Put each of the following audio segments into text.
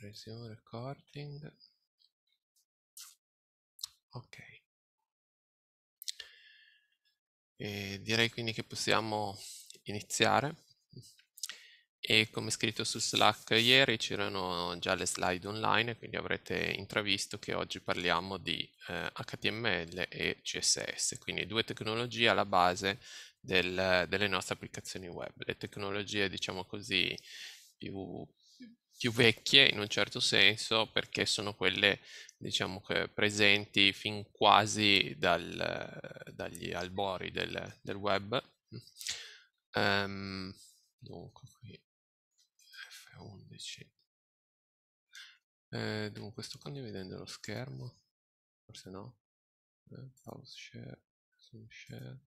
resume recording ok e direi quindi che possiamo iniziare e come scritto su Slack ieri c'erano già le slide online quindi avrete intravisto che oggi parliamo di eh, HTML e CSS quindi due tecnologie alla base del, delle nostre applicazioni web le tecnologie diciamo così più più vecchie in un certo senso perché sono quelle diciamo che presenti fin quasi dal, dagli albori del, del web. Um, dunque qui F11. Eh, dunque sto condividendo lo schermo, forse no. Eh, pause share, zoom share.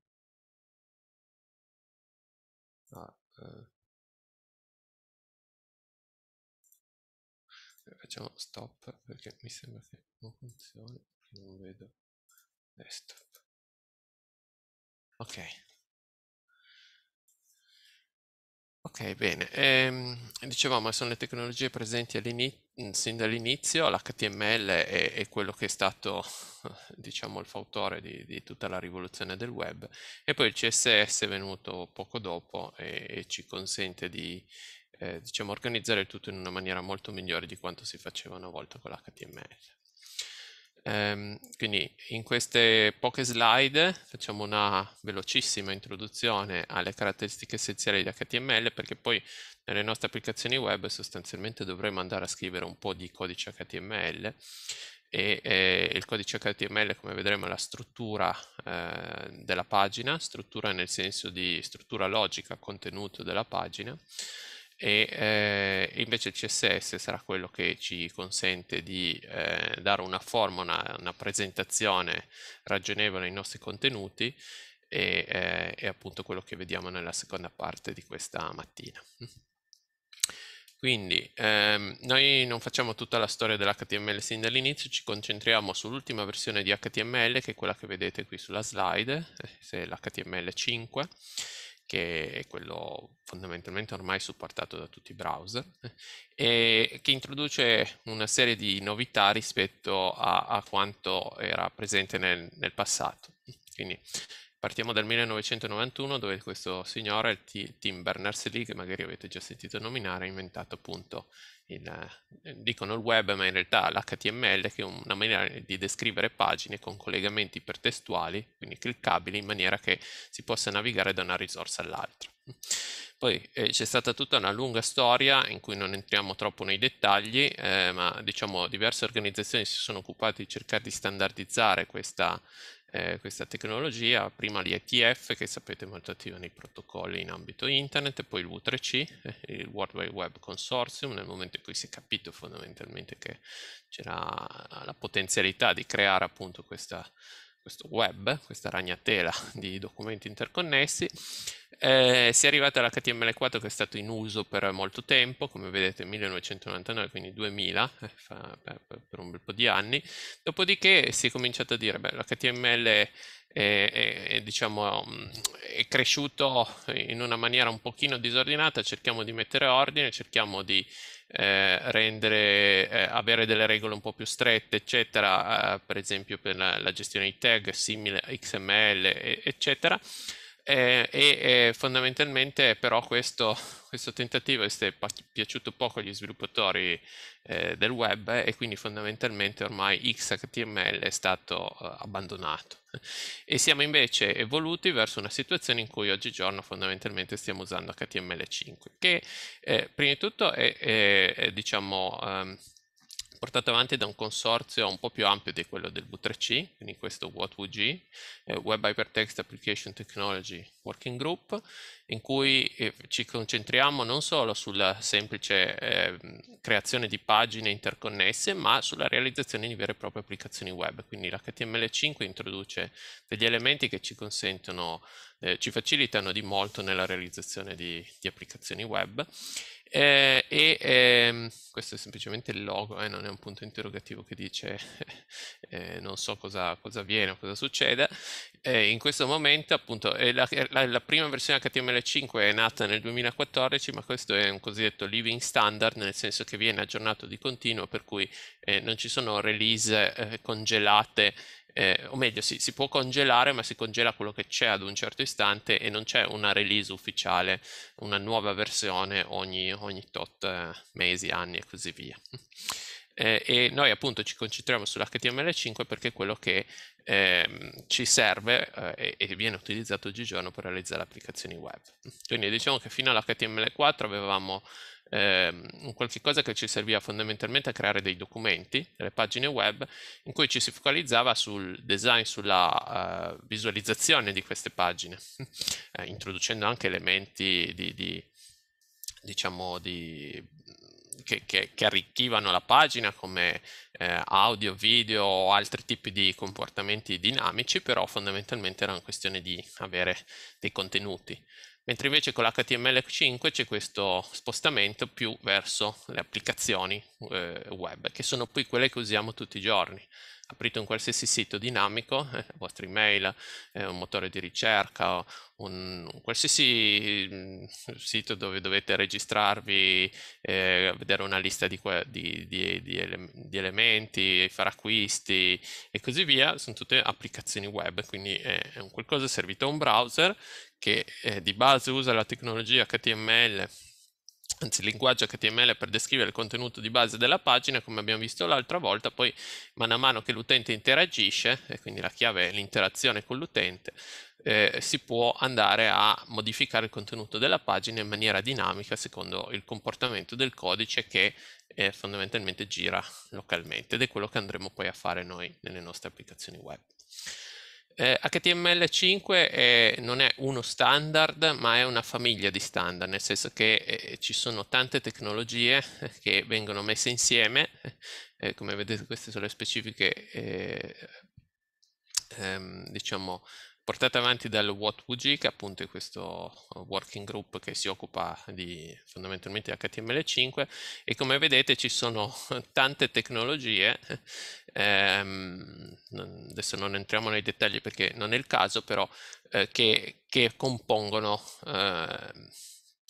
Ah, eh. facciamo stop perché mi sembra che non funzioni non vedo desktop ok ok bene ehm, dicevamo sono le tecnologie presenti sin dall'inizio l'HTML è, è, quello che è stato diciamo il fautore di, di, tutta la rivoluzione del web e poi il CSS è venuto poco dopo e, e ci consente di eh, diciamo, organizzare tutto in una maniera molto migliore di quanto si faceva una volta con l'HTML. Ehm, quindi in queste poche slide facciamo una velocissima introduzione alle caratteristiche essenziali di HTML perché poi nelle nostre applicazioni web sostanzialmente dovremo andare a scrivere un po' di codice HTML e, e, il codice HTML, come vedremo, è la struttura eh, della pagina, struttura nel senso di struttura logica, contenuto della pagina, e eh, invece il CSS sarà quello che ci consente di eh, dare una forma, una, una, presentazione ragionevole ai nostri contenuti e eh, è appunto quello che vediamo nella seconda parte di questa mattina. Quindi ehm, noi non facciamo tutta la storia dell'HTML sin dall'inizio, ci concentriamo sull'ultima versione di HTML che è quella che vedete qui sulla slide, eh, se è l'HTML 5 che è quello fondamentalmente ormai supportato da tutti i browser, e che introduce una serie di novità rispetto a, a quanto era presente nel, nel passato. Quindi Partiamo dal 1991 dove questo signore, il T- Tim Berners-Lee, che magari avete già sentito nominare, ha inventato appunto, il, eh, dicono il web, ma in realtà l'HTML, che è una maniera di descrivere pagine con collegamenti ipertestuali, quindi cliccabili, in maniera che si possa navigare da una risorsa all'altra. Poi eh, c'è stata tutta una lunga storia in cui non entriamo troppo nei dettagli, eh, ma diciamo diverse organizzazioni si sono occupate di cercare di standardizzare questa eh, questa tecnologia, prima l'IETF che sapete è molto attiva nei protocolli in ambito internet e poi il W3C, eh, il World Wide Web Consortium, nel momento in cui si è capito fondamentalmente che c'era la potenzialità di creare appunto questa questo web, questa ragnatela di documenti interconnessi, eh, si è arrivata all'HTML4 che è stato in uso per molto tempo, come vedete 1999, quindi 2000, eh, fa, beh, per un bel po' di anni. Dopodiché si è cominciato a dire, beh, l'HTML è, è, è, diciamo, mm, è cresciuto in una maniera un pochino disordinata, cerchiamo di mettere ordine, cerchiamo di eh, rendere, eh, avere delle regole un po' più strette, eccetera, eh, per esempio per la, la, gestione di tag, simile XML, e, eccetera eh, e eh, fondamentalmente però questo, questo tentativo è piaciuto poco agli sviluppatori eh, del web e quindi fondamentalmente ormai XHTML è stato eh, abbandonato e siamo invece evoluti verso una situazione in cui oggigiorno fondamentalmente stiamo usando HTML5 che eh, prima di tutto è, è, è diciamo um, portato avanti da un consorzio un po' più ampio di quello del V3C, quindi questo WhatWG, eh, Web Hypertext Application Technology Working Group, in cui eh, ci concentriamo non solo sulla semplice eh, creazione di pagine interconnesse, ma sulla realizzazione di vere e proprie applicazioni web. Quindi l'HTML5 introduce degli elementi che ci consentono, eh, ci facilitano di molto nella realizzazione di, di applicazioni web eh, e ehm, questo è semplicemente il logo, eh, non è un punto interrogativo che dice eh, non so cosa, cosa avviene o cosa succeda. Eh, in questo momento, appunto, la, la, la, prima versione HTML5 è nata nel 2014, ma questo è un cosiddetto living standard, nel senso che viene aggiornato di continuo, per cui eh, non ci sono release eh, congelate eh, o meglio sì, si può congelare ma si congela quello che c'è ad un certo istante e non c'è una release ufficiale, una nuova versione ogni, ogni tot eh, mesi, anni e così via eh, e noi appunto ci concentriamo sull'HTML5 perché è quello che eh, ci serve eh, e, e viene utilizzato oggigiorno per realizzare applicazioni web. Quindi diciamo che fino all'HTML4 avevamo ehm, qualche cosa che ci serviva fondamentalmente a creare dei documenti, delle pagine web, in cui ci si focalizzava sul design, sulla uh, visualizzazione di queste pagine, eh, introducendo anche elementi di, di diciamo di che, che, che arricchivano la pagina come eh, audio, video o altri tipi di comportamenti dinamici, però fondamentalmente era una questione di avere dei contenuti. Mentre invece con l'HTML5 c'è questo spostamento più verso le applicazioni eh, web, che sono poi quelle che usiamo tutti i giorni aprite un qualsiasi sito dinamico, eh, vostra email, eh, un motore di ricerca, un, un qualsiasi mh, mm, sito dove dovete registrarvi, eh, vedere una lista di, di, di, di, ele di elementi, fare acquisti e così via, sono tutte applicazioni web, quindi è un qualcosa servito a un browser che eh, di base usa la tecnologia HTML anzi il linguaggio HTML per descrivere il contenuto di base della pagina, come abbiamo visto l'altra volta, poi mano a mano che l'utente interagisce, e quindi la chiave è l'interazione con l'utente, eh, si può andare a modificare il contenuto della pagina in maniera dinamica secondo il comportamento del codice che eh, fondamentalmente gira localmente ed è quello che andremo poi a fare noi nelle nostre applicazioni web. Eh, HTML5 è, non è uno standard, ma è una famiglia di standard, nel senso che eh, ci sono tante tecnologie che vengono messe insieme, eh, come vedete queste sono le specifiche, eh, ehm, diciamo, portata avanti dal G, che appunto è questo eh, working group che si occupa di fondamentalmente HTML5 e come vedete ci sono tante tecnologie, ehm, adesso non entriamo nei dettagli perché non è il caso, però eh, che, che, compongono eh,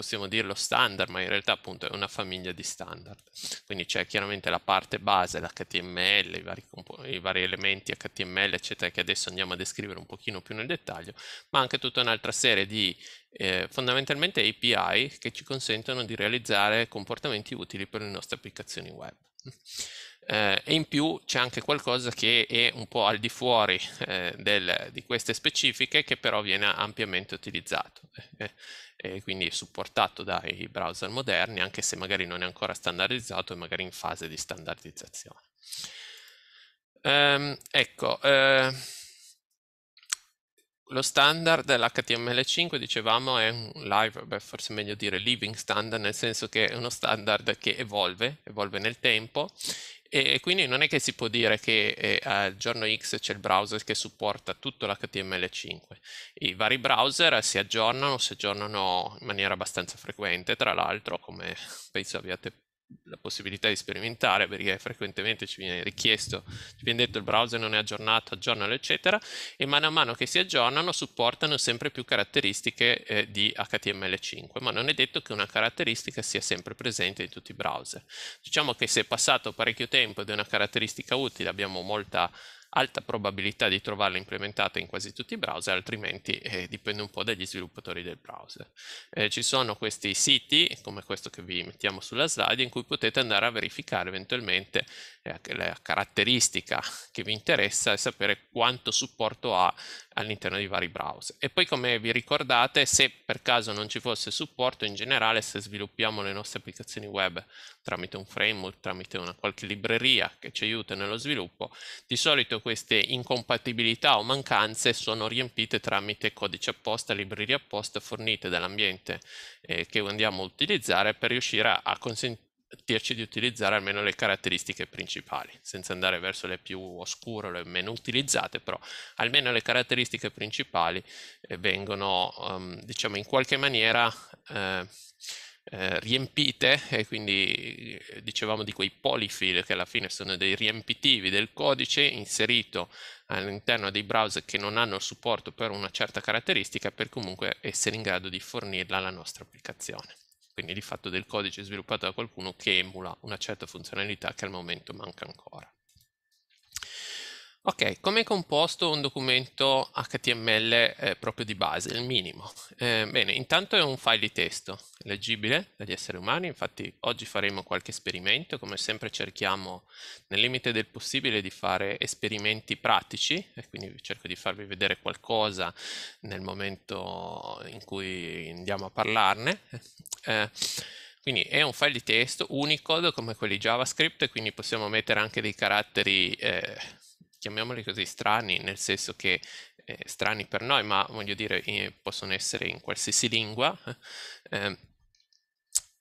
possiamo dirlo standard, ma in realtà appunto è una famiglia di standard. Quindi c'è chiaramente la parte base, l'HTML, i vari, i vari elementi HTML, eccetera, che adesso andiamo a descrivere un pochino più nel dettaglio, ma anche tutta un'altra serie di eh, fondamentalmente API che ci consentono di realizzare comportamenti utili per le nostre applicazioni web eh, e in più c'è anche qualcosa che è un po' al di fuori eh, del, di queste specifiche che però viene ampiamente utilizzato eh, eh quindi supportato dai browser moderni anche se magari non è ancora standardizzato e magari in fase di standardizzazione. Ehm, ecco, eh, lo standard dell'HTML5 dicevamo è un live, beh, forse è meglio dire living standard, nel senso che è uno standard che evolve, evolve nel tempo e quindi non è che si può dire che eh, al giorno X c'è il browser che supporta tutto l'HTML5. I vari browser si aggiornano, si aggiornano in maniera abbastanza frequente, tra l'altro, come penso abbiate la possibilità di sperimentare perché frequentemente ci viene richiesto, ci viene detto il browser non è aggiornato, aggiornalo eccetera e mano a mano che si aggiornano supportano sempre più caratteristiche eh, di HTML5 ma non è detto che una caratteristica sia sempre presente in tutti i browser. Diciamo che se è passato parecchio tempo ed è una caratteristica utile abbiamo molta alta probabilità di trovarla implementata in quasi tutti i browser, altrimenti eh, dipende un po' dagli sviluppatori del browser. Eh, ci sono questi siti, come questo che vi mettiamo sulla slide, in cui potete andare a verificare eventualmente eh, la caratteristica che vi interessa e sapere quanto supporto ha all'interno di vari browser. E poi come vi ricordate, se per caso non ci fosse supporto, in generale se sviluppiamo le nostre applicazioni web tramite un framework, tramite una qualche libreria che ci aiuta nello sviluppo, di solito queste incompatibilità o mancanze sono riempite tramite codici apposta, librerie apposta fornite dall'ambiente eh, che andiamo a utilizzare per riuscire a consentire dirci di utilizzare almeno le caratteristiche principali, senza andare verso le più oscure, le meno utilizzate, però almeno le caratteristiche principali eh, vengono, um, diciamo, in qualche maniera eh, eh, riempite e quindi eh, dicevamo di quei polyfill che alla fine sono dei riempitivi del codice inserito all'interno dei browser che non hanno supporto per una certa caratteristica per comunque essere in grado di fornirla alla nostra applicazione quindi di fatto del codice sviluppato da qualcuno che emula una certa funzionalità che al momento manca ancora. Ok, come è composto un documento HTML eh, proprio di base, il minimo? Eh, bene, intanto è un file di testo leggibile dagli esseri umani, infatti oggi faremo qualche esperimento, come sempre cerchiamo nel limite del possibile di fare esperimenti pratici, e quindi cerco di farvi vedere qualcosa nel momento in cui andiamo a parlarne. Eh, quindi è un file di testo Unicode come quelli JavaScript, quindi possiamo mettere anche dei caratteri eh, chiamiamoli così, strani, nel senso che eh, strani per noi, ma voglio dire, eh, possono essere in qualsiasi lingua, ehm,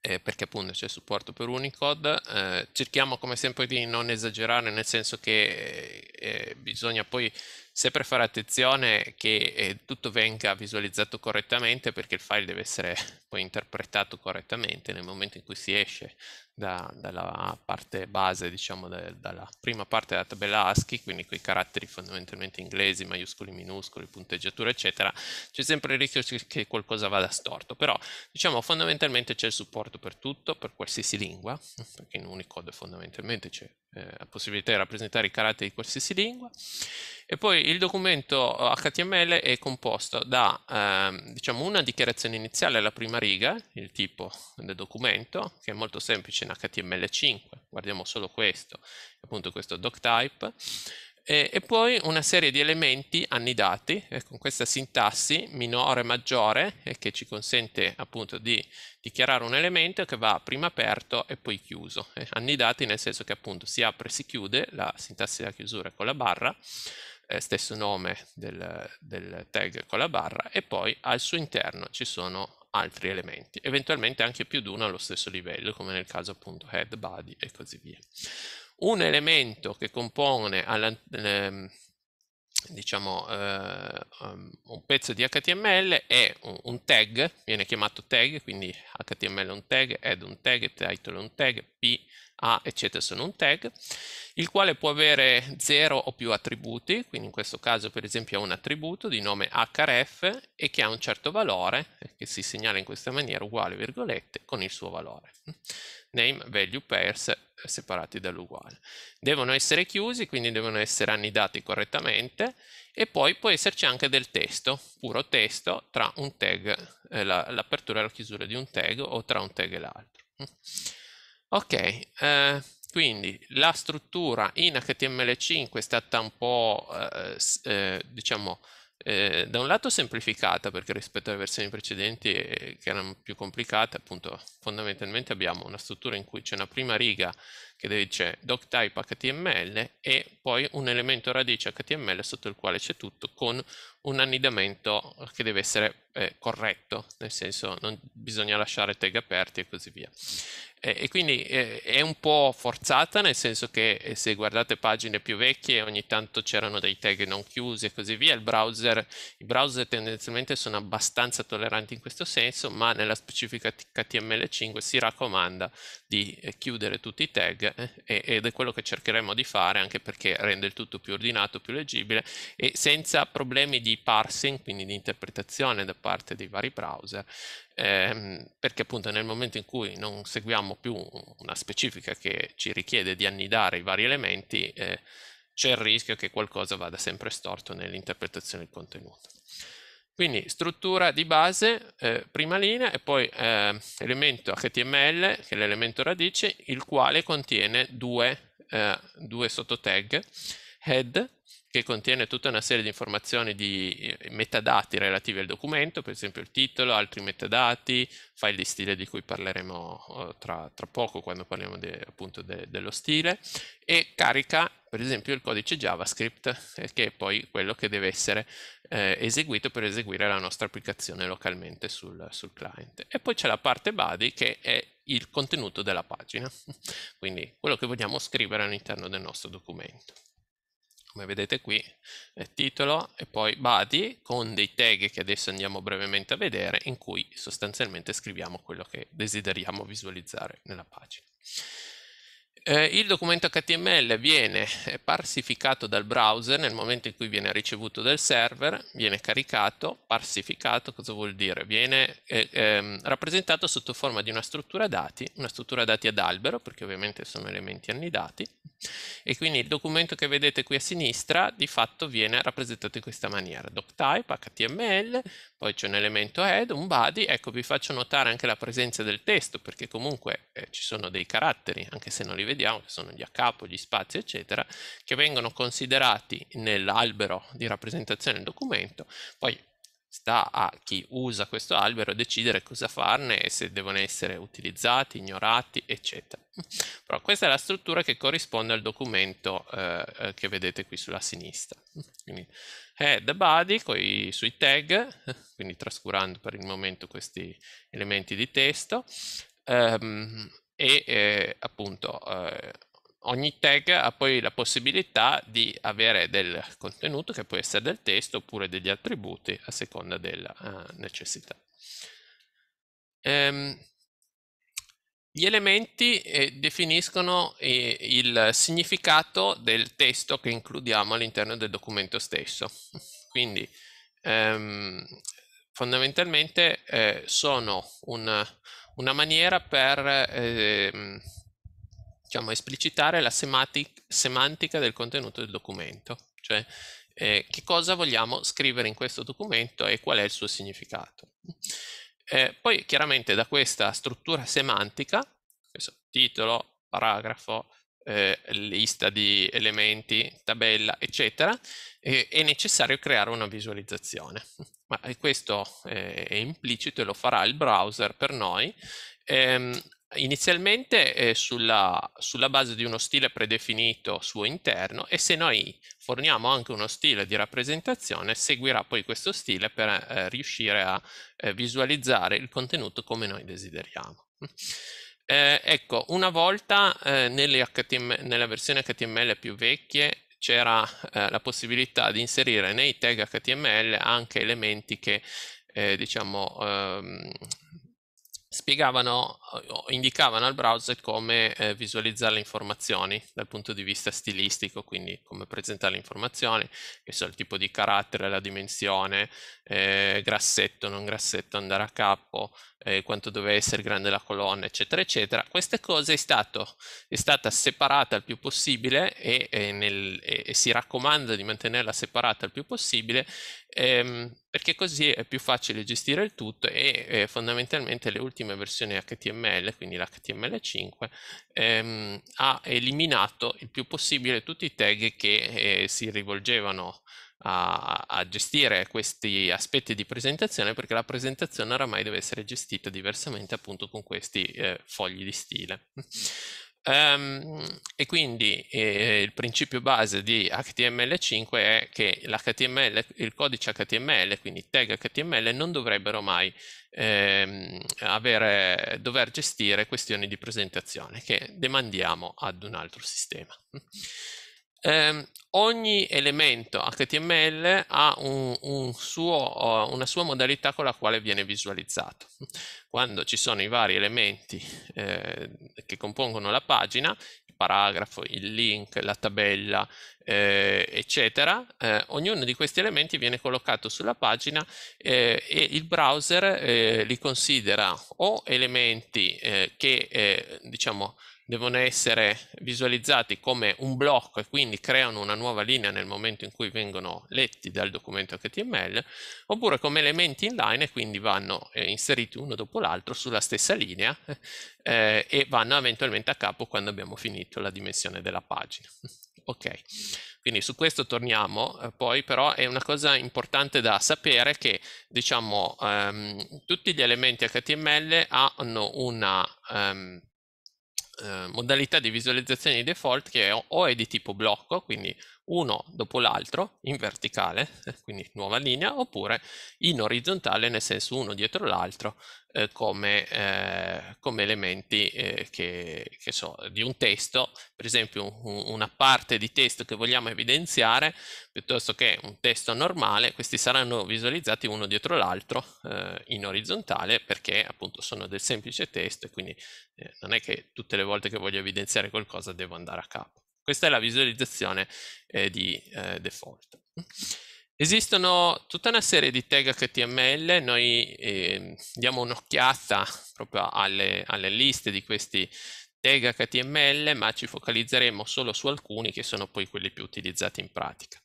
eh, perché appunto c'è supporto per Unicode. Eh, cerchiamo come sempre di non esagerare, nel senso che eh, eh, bisogna poi sempre fare attenzione che eh, tutto venga visualizzato correttamente perché il file deve essere poi interpretato correttamente nel momento in cui si esce da, dalla parte base, diciamo da, dalla prima parte della tabella ASCII, quindi quei caratteri fondamentalmente inglesi, maiuscoli, minuscoli, punteggiatura, eccetera, c'è sempre il rischio che qualcosa vada storto, però diciamo fondamentalmente c'è il supporto per tutto, per qualsiasi lingua, perché in Unicode fondamentalmente c'è eh, la possibilità di rappresentare i caratteri di qualsiasi lingua. E poi il documento HTML eh, è composto da ehm, diciamo una dichiarazione iniziale alla prima riga, il tipo del documento, che è molto semplice in HTML5, guardiamo solo questo, appunto questo doctype, e, e poi una serie di elementi annidati eh, con questa sintassi minore maggiore eh, che ci consente appunto di dichiarare un elemento che va prima aperto e poi chiuso. Eh, annidati nel senso che appunto si apre e si chiude, la sintassi della chiusura è con la barra, eh, stesso nome del, del tag con la barra e poi al suo interno ci sono altri elementi, eventualmente anche più di uno allo stesso livello, come nel caso appunto head, body e così via un elemento che compone ehm, diciamo, eh, um, un pezzo di HTML è un, tag, viene chiamato tag, quindi HTML è un tag, add un tag, title è un tag, P, A, eccetera, sono un tag, il quale può avere zero o più attributi, quindi in questo caso per esempio ha un attributo di nome href e che ha un certo valore, che si segnala in questa maniera uguale virgolette, con il suo valore. Name, value, pairs separati dall'uguale. Devono essere chiusi, quindi devono essere annidati correttamente e poi può esserci anche del testo, puro testo, tra un tag, eh, l'apertura e la chiusura di un tag o tra un tag e l'altro. Ok, eh, quindi la struttura in HTML5 è stata un po', eh, eh diciamo, eh, da un lato semplificata perché rispetto alle versioni precedenti eh, che erano più complicate appunto fondamentalmente abbiamo una struttura in cui c'è una prima riga che dice type HTML e poi un elemento radice HTML sotto il quale c'è tutto con un annidamento che deve essere eh, corretto, nel senso non bisogna lasciare tag aperti e così via. E, e quindi eh, è un po' forzata, nel senso che eh, se guardate pagine più vecchie ogni tanto c'erano dei tag non chiusi e così via, browser, i browser tendenzialmente sono abbastanza tolleranti in questo senso, ma nella specifica HTML5 si raccomanda di eh, chiudere tutti i tag difficile eh, ed è quello che cercheremo di fare anche perché rende il tutto più ordinato, più leggibile e senza problemi di parsing, quindi di interpretazione da parte dei vari browser, ehm, perché appunto nel momento in cui non seguiamo più una specifica che ci richiede di annidare i vari elementi, eh, c'è il rischio che qualcosa vada sempre storto nell'interpretazione del contenuto. Quindi struttura di base, eh, prima linea e poi eh, elemento HTML, che è l'elemento radice, il quale contiene due, eh, due sottotag, head che contiene tutta una serie di informazioni di eh, metadati relativi al documento, per esempio il titolo, altri metadati, file di stile di cui parleremo eh, tra, tra poco quando parliamo de, appunto de, dello stile, e carica per esempio il codice JavaScript, eh, che è poi quello che deve essere eh, eseguito per eseguire la nostra applicazione localmente sul, sul client. E poi c'è la parte body che è il contenuto della pagina, quindi quello che vogliamo scrivere all'interno del nostro documento come vedete qui, titolo e poi body con dei tag che adesso andiamo brevemente a vedere in cui sostanzialmente scriviamo quello che desideriamo visualizzare nella pagina. Eh, il documento HTML viene eh, parsificato dal browser nel momento in cui viene ricevuto dal server, viene caricato, parsificato, cosa vuol dire? Viene eh, eh, rappresentato sotto forma di una struttura dati, una struttura dati ad albero, perché ovviamente sono elementi annidati, e quindi il documento che vedete qui a sinistra di fatto viene rappresentato in questa maniera, doctype, HTML, poi c'è un elemento head, un body, ecco vi faccio notare anche la presenza del testo, perché comunque eh, ci sono dei caratteri, anche se non li vediamo, che sono gli a capo, gli spazi, eccetera, che vengono considerati nell'albero di rappresentazione del documento, poi sta a chi usa questo albero decidere cosa farne e se devono essere utilizzati, ignorati, eccetera. Però questa è la struttura che corrisponde al documento eh, eh che vedete qui sulla sinistra. Quindi eh, head body coi, sui tag, quindi trascurando per il momento questi elementi di testo, um, e eh, appunto eh, ogni tag ha poi la possibilità di avere del contenuto che può essere del testo oppure degli attributi a seconda della eh, necessità. Ehm, gli elementi eh, definiscono eh, il significato del testo che includiamo all'interno del documento stesso. Quindi ehm, fondamentalmente eh, sono un, una maniera per eh, diciamo, esplicitare la semantica del contenuto del documento, cioè eh, che cosa vogliamo scrivere in questo documento e qual è il suo significato. Eh, poi chiaramente da questa struttura semantica, questo titolo, paragrafo, eh, lista di elementi, tabella, eccetera, eh, è necessario creare una visualizzazione. Ma questo eh, è implicito e lo farà il browser per noi. Ehm, inizialmente eh, sulla, sulla, base di uno stile predefinito suo interno e se noi forniamo anche uno stile di rappresentazione seguirà poi questo stile per eh, riuscire a eh, visualizzare il contenuto come noi desideriamo. Eh, ecco, una volta eh, nella versione HTML più vecchie c'era eh, la possibilità di inserire nei tag HTML anche elementi che, eh, diciamo, ehm, spiegavano o indicavano al browser come eh, visualizzare le informazioni dal punto di vista stilistico, quindi come presentare le informazioni, che so il tipo di carattere, la dimensione, eh, grassetto, non grassetto, andare a capo, eh, quanto doveva essere grande la colonna, eccetera, eccetera. Queste cose è, stato, è stata separata il più possibile e, e, nel, e, e, si raccomanda di mantenerla separata il più possibile ehm, perché così è più facile gestire il tutto e eh, fondamentalmente le ultime versioni HTML, quindi l'HTML5, ehm, ha eliminato il più possibile tutti i tag che eh, si rivolgevano a, a, gestire questi aspetti di presentazione perché la presentazione oramai deve essere gestita diversamente appunto con questi eh, fogli di stile. Um, e quindi eh, il principio base di HTML5 è che il codice HTML, quindi tag HTML, non dovrebbero mai ehm, avere, dover gestire questioni di presentazione che demandiamo ad un altro sistema ehm, ogni elemento HTML ha un, un suo, una sua modalità con la quale viene visualizzato. Quando ci sono i vari elementi eh, che compongono la pagina, il paragrafo, il link, la tabella, eh, eccetera, eh, ognuno di questi elementi viene collocato sulla pagina eh, e il browser eh, li considera o elementi eh, che, diciamo, devono essere visualizzati come un blocco e quindi creano una nuova linea nel momento in cui vengono letti dal documento HTML, oppure come elementi inline e quindi vanno eh, inseriti uno dopo l'altro sulla stessa linea eh, e vanno eventualmente a capo quando abbiamo finito la dimensione della pagina. Ok, quindi su questo torniamo, eh, poi però è una cosa importante da sapere che diciamo ehm, tutti gli elementi HTML hanno una... Ehm, eh, modalità di visualizzazione di default che è o è di tipo blocco, quindi uno dopo l'altro in verticale, quindi nuova linea, oppure in orizzontale, nel senso uno dietro l'altro, eh, come, eh, come, elementi eh, che, che so, di un testo, per esempio un, una parte di testo che vogliamo evidenziare, piuttosto che un testo normale, questi saranno visualizzati uno dietro l'altro eh, in orizzontale, perché appunto sono del semplice testo e quindi eh, non è che tutte le volte che voglio evidenziare qualcosa devo andare a capo. Questa è la visualizzazione eh, di eh, default. Esistono tutta una serie di tag HTML, noi eh, diamo un'occhiata proprio alle, alle, liste di questi tag HTML, ma ci focalizzeremo solo su alcuni che sono poi quelli più utilizzati in pratica.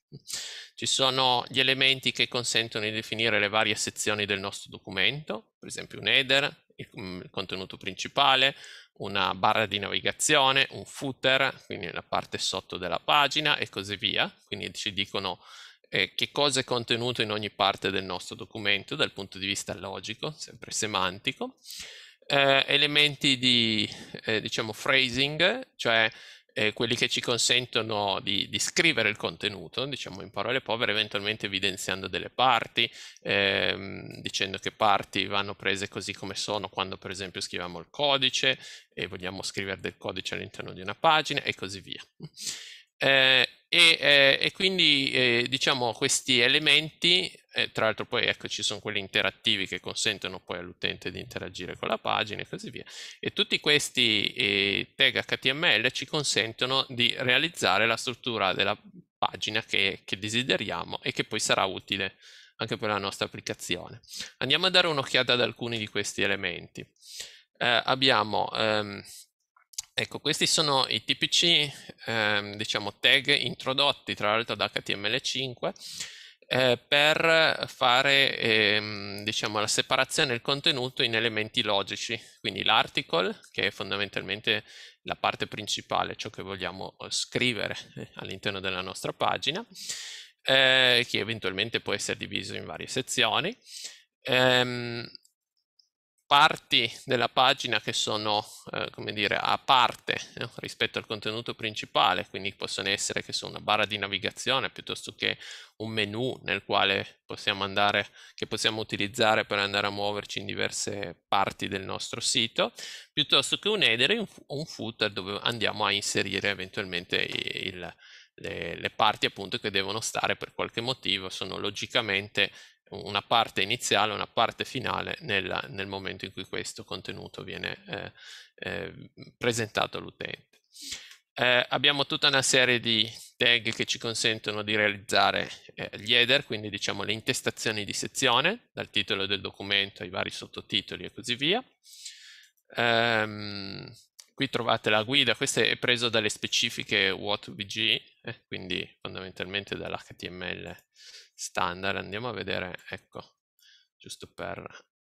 Ci sono gli elementi che consentono di definire le varie sezioni del nostro documento, per esempio un header, il, mm, il contenuto principale, una barra di navigazione, un footer, quindi la parte sotto della pagina e così via. Quindi ci dicono eh, che cosa è contenuto in ogni parte del nostro documento dal punto di vista logico, sempre semantico. Eh, elementi di, eh, diciamo, phrasing, cioè eh, quelli che ci consentono di, di, scrivere il contenuto, diciamo in parole povere, eventualmente evidenziando delle parti, ehm, dicendo che parti vanno prese così come sono quando per esempio scriviamo il codice e vogliamo scrivere del codice all'interno di una pagina e così via. Eh, e, eh, e, quindi eh, diciamo questi elementi e tra l'altro poi ecco ci sono quelli interattivi che consentono poi all'utente di interagire con la pagina e così via. E tutti questi eh, tag HTML ci consentono di realizzare la struttura della pagina che, che desideriamo e che poi sarà utile anche per la nostra applicazione. Andiamo a dare un'occhiata ad alcuni di questi elementi. Eh, abbiamo, ehm, ecco, questi sono i tipici, ehm, diciamo, tag introdotti tra l'altro da HTML5 eh, per fare ehm, diciamo, la separazione del contenuto in elementi logici, quindi l'article, che è fondamentalmente la parte principale, ciò che vogliamo eh, scrivere eh, all'interno della nostra pagina, eh, che eventualmente può essere diviso in varie sezioni, ehm, parti della pagina che sono, eh, come dire, a parte eh, rispetto al contenuto principale, quindi possono essere che sono una barra di navigazione piuttosto che un menu nel quale possiamo andare, che possiamo utilizzare per andare a muoverci in diverse parti del nostro sito, piuttosto che un header o un footer dove andiamo a inserire eventualmente il, le, le parti appunto che devono stare per qualche motivo, sono logicamente una parte iniziale, e una parte finale nel, nel momento in cui questo contenuto viene eh, eh, presentato all'utente. Eh, abbiamo tutta una serie di tag che ci consentono di realizzare eh, gli header, quindi diciamo le intestazioni di sezione, dal titolo del documento ai vari sottotitoli e così via. Ehm, qui trovate la guida, questo è preso dalle specifiche WhatVG, eh, quindi fondamentalmente dall'HTML standard, andiamo a vedere, ecco, giusto per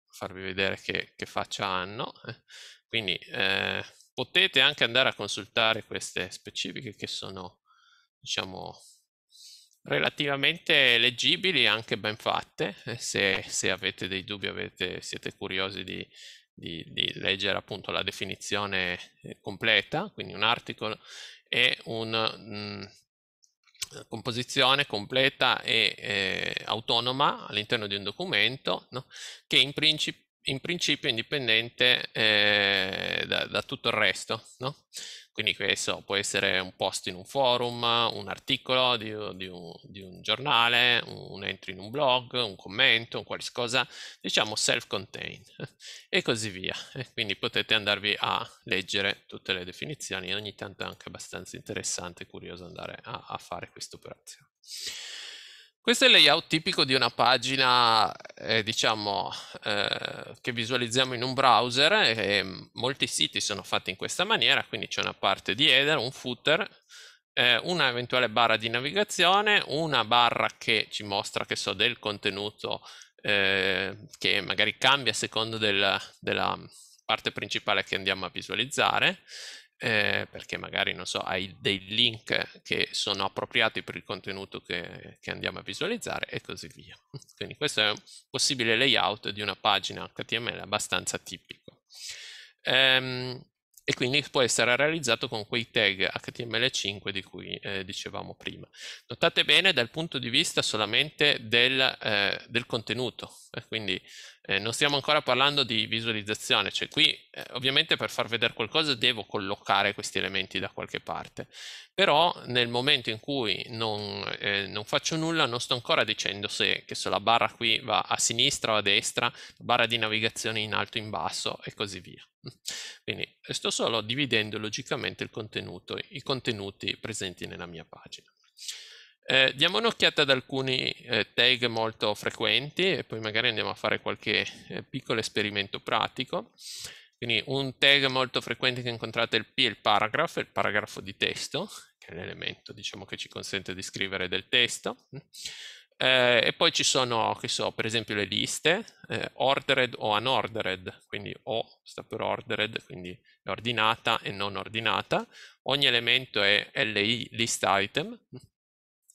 farvi vedere che, che faccia hanno. Quindi eh, potete anche andare a consultare queste specifiche che sono, diciamo, relativamente leggibili e anche ben fatte. Eh, se, se avete dei dubbi, avete, siete curiosi di, di, di, leggere appunto la definizione eh, completa, quindi un articolo e un, mm, composizione completa e eh, autonoma all'interno di un documento no? che in, principi in principio è indipendente eh, da, da, tutto il resto. No? Quindi questo può essere un post in un forum, un articolo di, di, un, di un, giornale, un entry in un blog, un commento, un qualcosa, diciamo self-contained e così via. Quindi potete andarvi a leggere tutte le definizioni, ogni tanto è anche abbastanza interessante e curioso andare a, a fare questa operazione. Questo è il layout tipico di una pagina, eh, diciamo, eh, che visualizziamo in un browser eh, e molti siti sono fatti in questa maniera, quindi c'è una parte di header, un footer, eh, una eventuale barra di navigazione, una barra che ci mostra, che so, del contenuto eh, che magari cambia a seconda del, della parte principale che andiamo a visualizzare, eh, perché magari, non so, hai dei link che sono appropriati per il contenuto che, che andiamo a visualizzare e così via. Quindi questo è un possibile layout di una pagina HTML abbastanza tipico. Ehm, e quindi può essere realizzato con quei tag HTML5 di cui eh, dicevamo prima. Notate bene dal punto di vista solamente del, eh, del contenuto, eh, quindi eh, non stiamo ancora parlando di visualizzazione, cioè qui eh, ovviamente per far vedere qualcosa devo collocare questi elementi da qualche parte, però nel momento in cui non, eh, non faccio nulla non sto ancora dicendo se so, la barra qui va a sinistra o a destra, barra di navigazione in alto, in basso e così via. Quindi eh, sto solo dividendo logicamente contenuto, i contenuti presenti nella mia pagina. Eh, diamo un'occhiata ad alcuni eh, tag molto frequenti e poi magari andiamo a fare qualche eh, piccolo esperimento pratico. Quindi un tag molto frequente che incontrate è il P, il paragraph, il paragrafo di testo, che è l'elemento diciamo, che ci consente di scrivere del testo. Eh, e poi ci sono, che so, per esempio le liste, eh, ordered o unordered, quindi O sta per ordered, quindi ordinata e non ordinata. Ogni elemento è LI, list item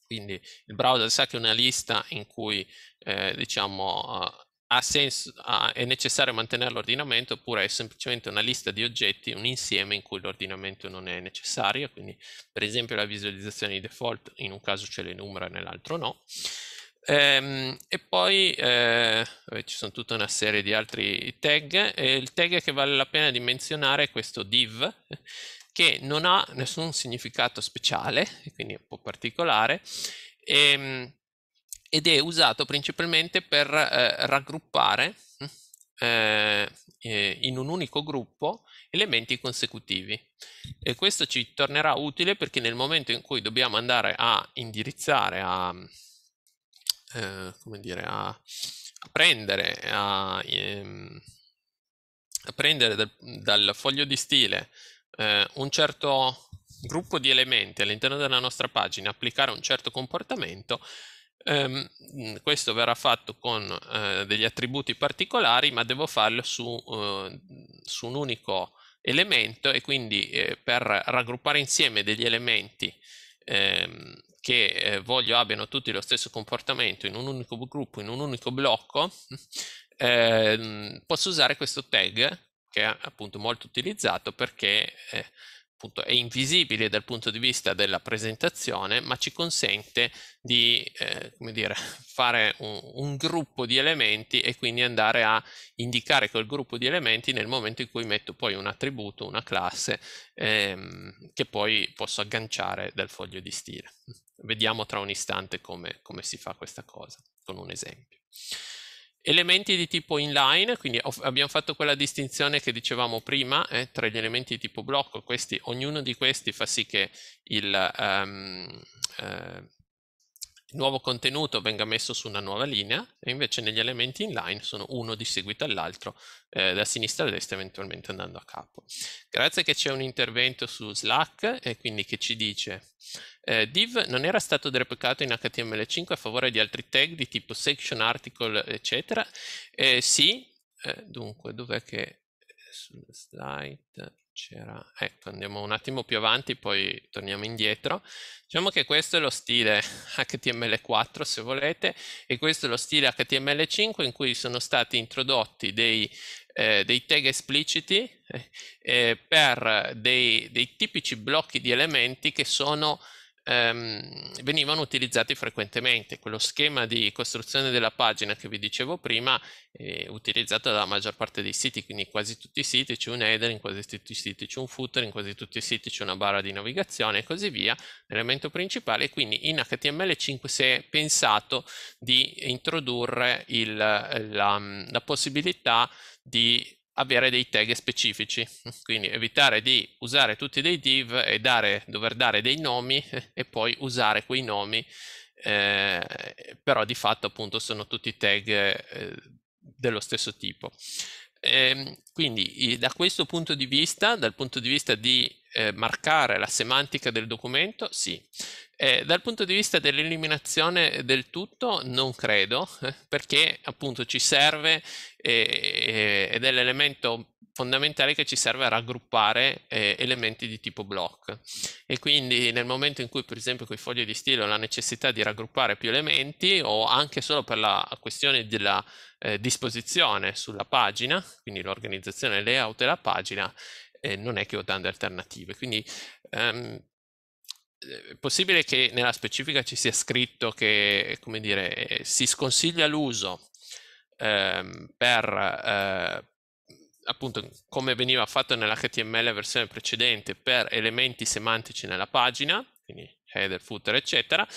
quindi il browser sa che è una lista in cui eh, diciamo, eh, ha senso, ha, è necessario mantenere l'ordinamento oppure è semplicemente una lista di oggetti, un insieme in cui l'ordinamento non è necessario, quindi per esempio la visualizzazione di default in un caso ce le numera, nell'altro no. Ehm, e poi eh, ci sono tutta una serie di altri tag, e il tag che vale la pena di menzionare è questo div, che non ha nessun significato speciale, quindi un po' particolare, e, ehm, ed è usato principalmente per eh, raggruppare eh, eh, in un unico gruppo elementi consecutivi. E questo ci tornerà utile perché nel momento in cui dobbiamo andare a indirizzare, a, eh, come dire, a, a prendere, a, ehm, a prendere dal, dal, foglio di stile eh, un certo gruppo di elementi all'interno della nostra pagina applicare un certo comportamento, ehm, questo verrà fatto con eh, degli attributi particolari, ma devo farlo su, eh, su un unico elemento e quindi eh, per raggruppare insieme degli elementi ehm, che eh, voglio abbiano tutti lo stesso comportamento in un unico gruppo, in un unico blocco, ehm, posso usare questo tag che è appunto molto utilizzato perché eh, appunto è invisibile dal punto di vista della presentazione, ma ci consente di eh, dire, fare un, un, gruppo di elementi e quindi andare a indicare quel gruppo di elementi nel momento in cui metto poi un attributo, una classe, ehm, che poi posso agganciare dal foglio di stile. Vediamo tra un istante come, come si fa questa cosa, con un esempio. Elementi di tipo inline, quindi abbiamo fatto quella distinzione che dicevamo prima eh, tra gli elementi di tipo blocco, questi, ognuno di questi fa sì che il, um, eh, nuovo contenuto venga messo su una nuova linea e invece negli elementi inline sono uno di seguito all'altro eh, da sinistra a destra eventualmente andando a capo. Grazie che c'è un intervento su Slack e quindi che ci dice eh, div non era stato replicato in HTML5 a favore di altri tag di tipo section, article eccetera? Eh, sì, eh, dunque dov'è che eh, sul slide c'era, ecco andiamo un attimo più avanti poi torniamo indietro, diciamo che questo è lo stile HTML4 se volete e questo è lo stile HTML5 in cui sono stati introdotti dei, eh, dei tag espliciti eh, eh per dei, dei, tipici blocchi di elementi che sono ehm, venivano utilizzati frequentemente. Quello schema di costruzione della pagina che vi dicevo prima è utilizzato dalla maggior parte dei siti, quindi quasi tutti i siti c'è un header, in quasi tutti i siti c'è un footer, in quasi tutti i siti c'è una barra di navigazione e così via, l'elemento principale. Quindi in HTML5 si è pensato di introdurre il, la, la possibilità di avere dei tag specifici, quindi evitare di usare tutti dei div e dare, dover dare dei nomi e poi usare quei nomi, eh, però di fatto appunto sono tutti tag eh, dello stesso tipo. Ehm, quindi da questo punto di vista, dal punto di vista di eh, marcare la semantica del documento, sì. Eh, dal punto di vista dell'eliminazione del tutto non credo, eh, perché appunto ci serve eh, eh, ed è l'elemento fondamentale che ci serve a raggruppare eh, elementi di tipo block e quindi nel momento in cui per esempio con i fogli di stile ho la necessità di raggruppare più elementi o anche solo per la questione della eh, disposizione sulla pagina, quindi l'organizzazione layout della pagina, eh, non è che ho tante alternative. Quindi ehm, eh, è possibile che nella specifica ci sia scritto che, come dire, eh, si sconsiglia l'uso ehm, per eh, appunto come veniva fatto nell'HTML versione precedente per elementi semantici nella pagina, quindi header, footer, eccetera,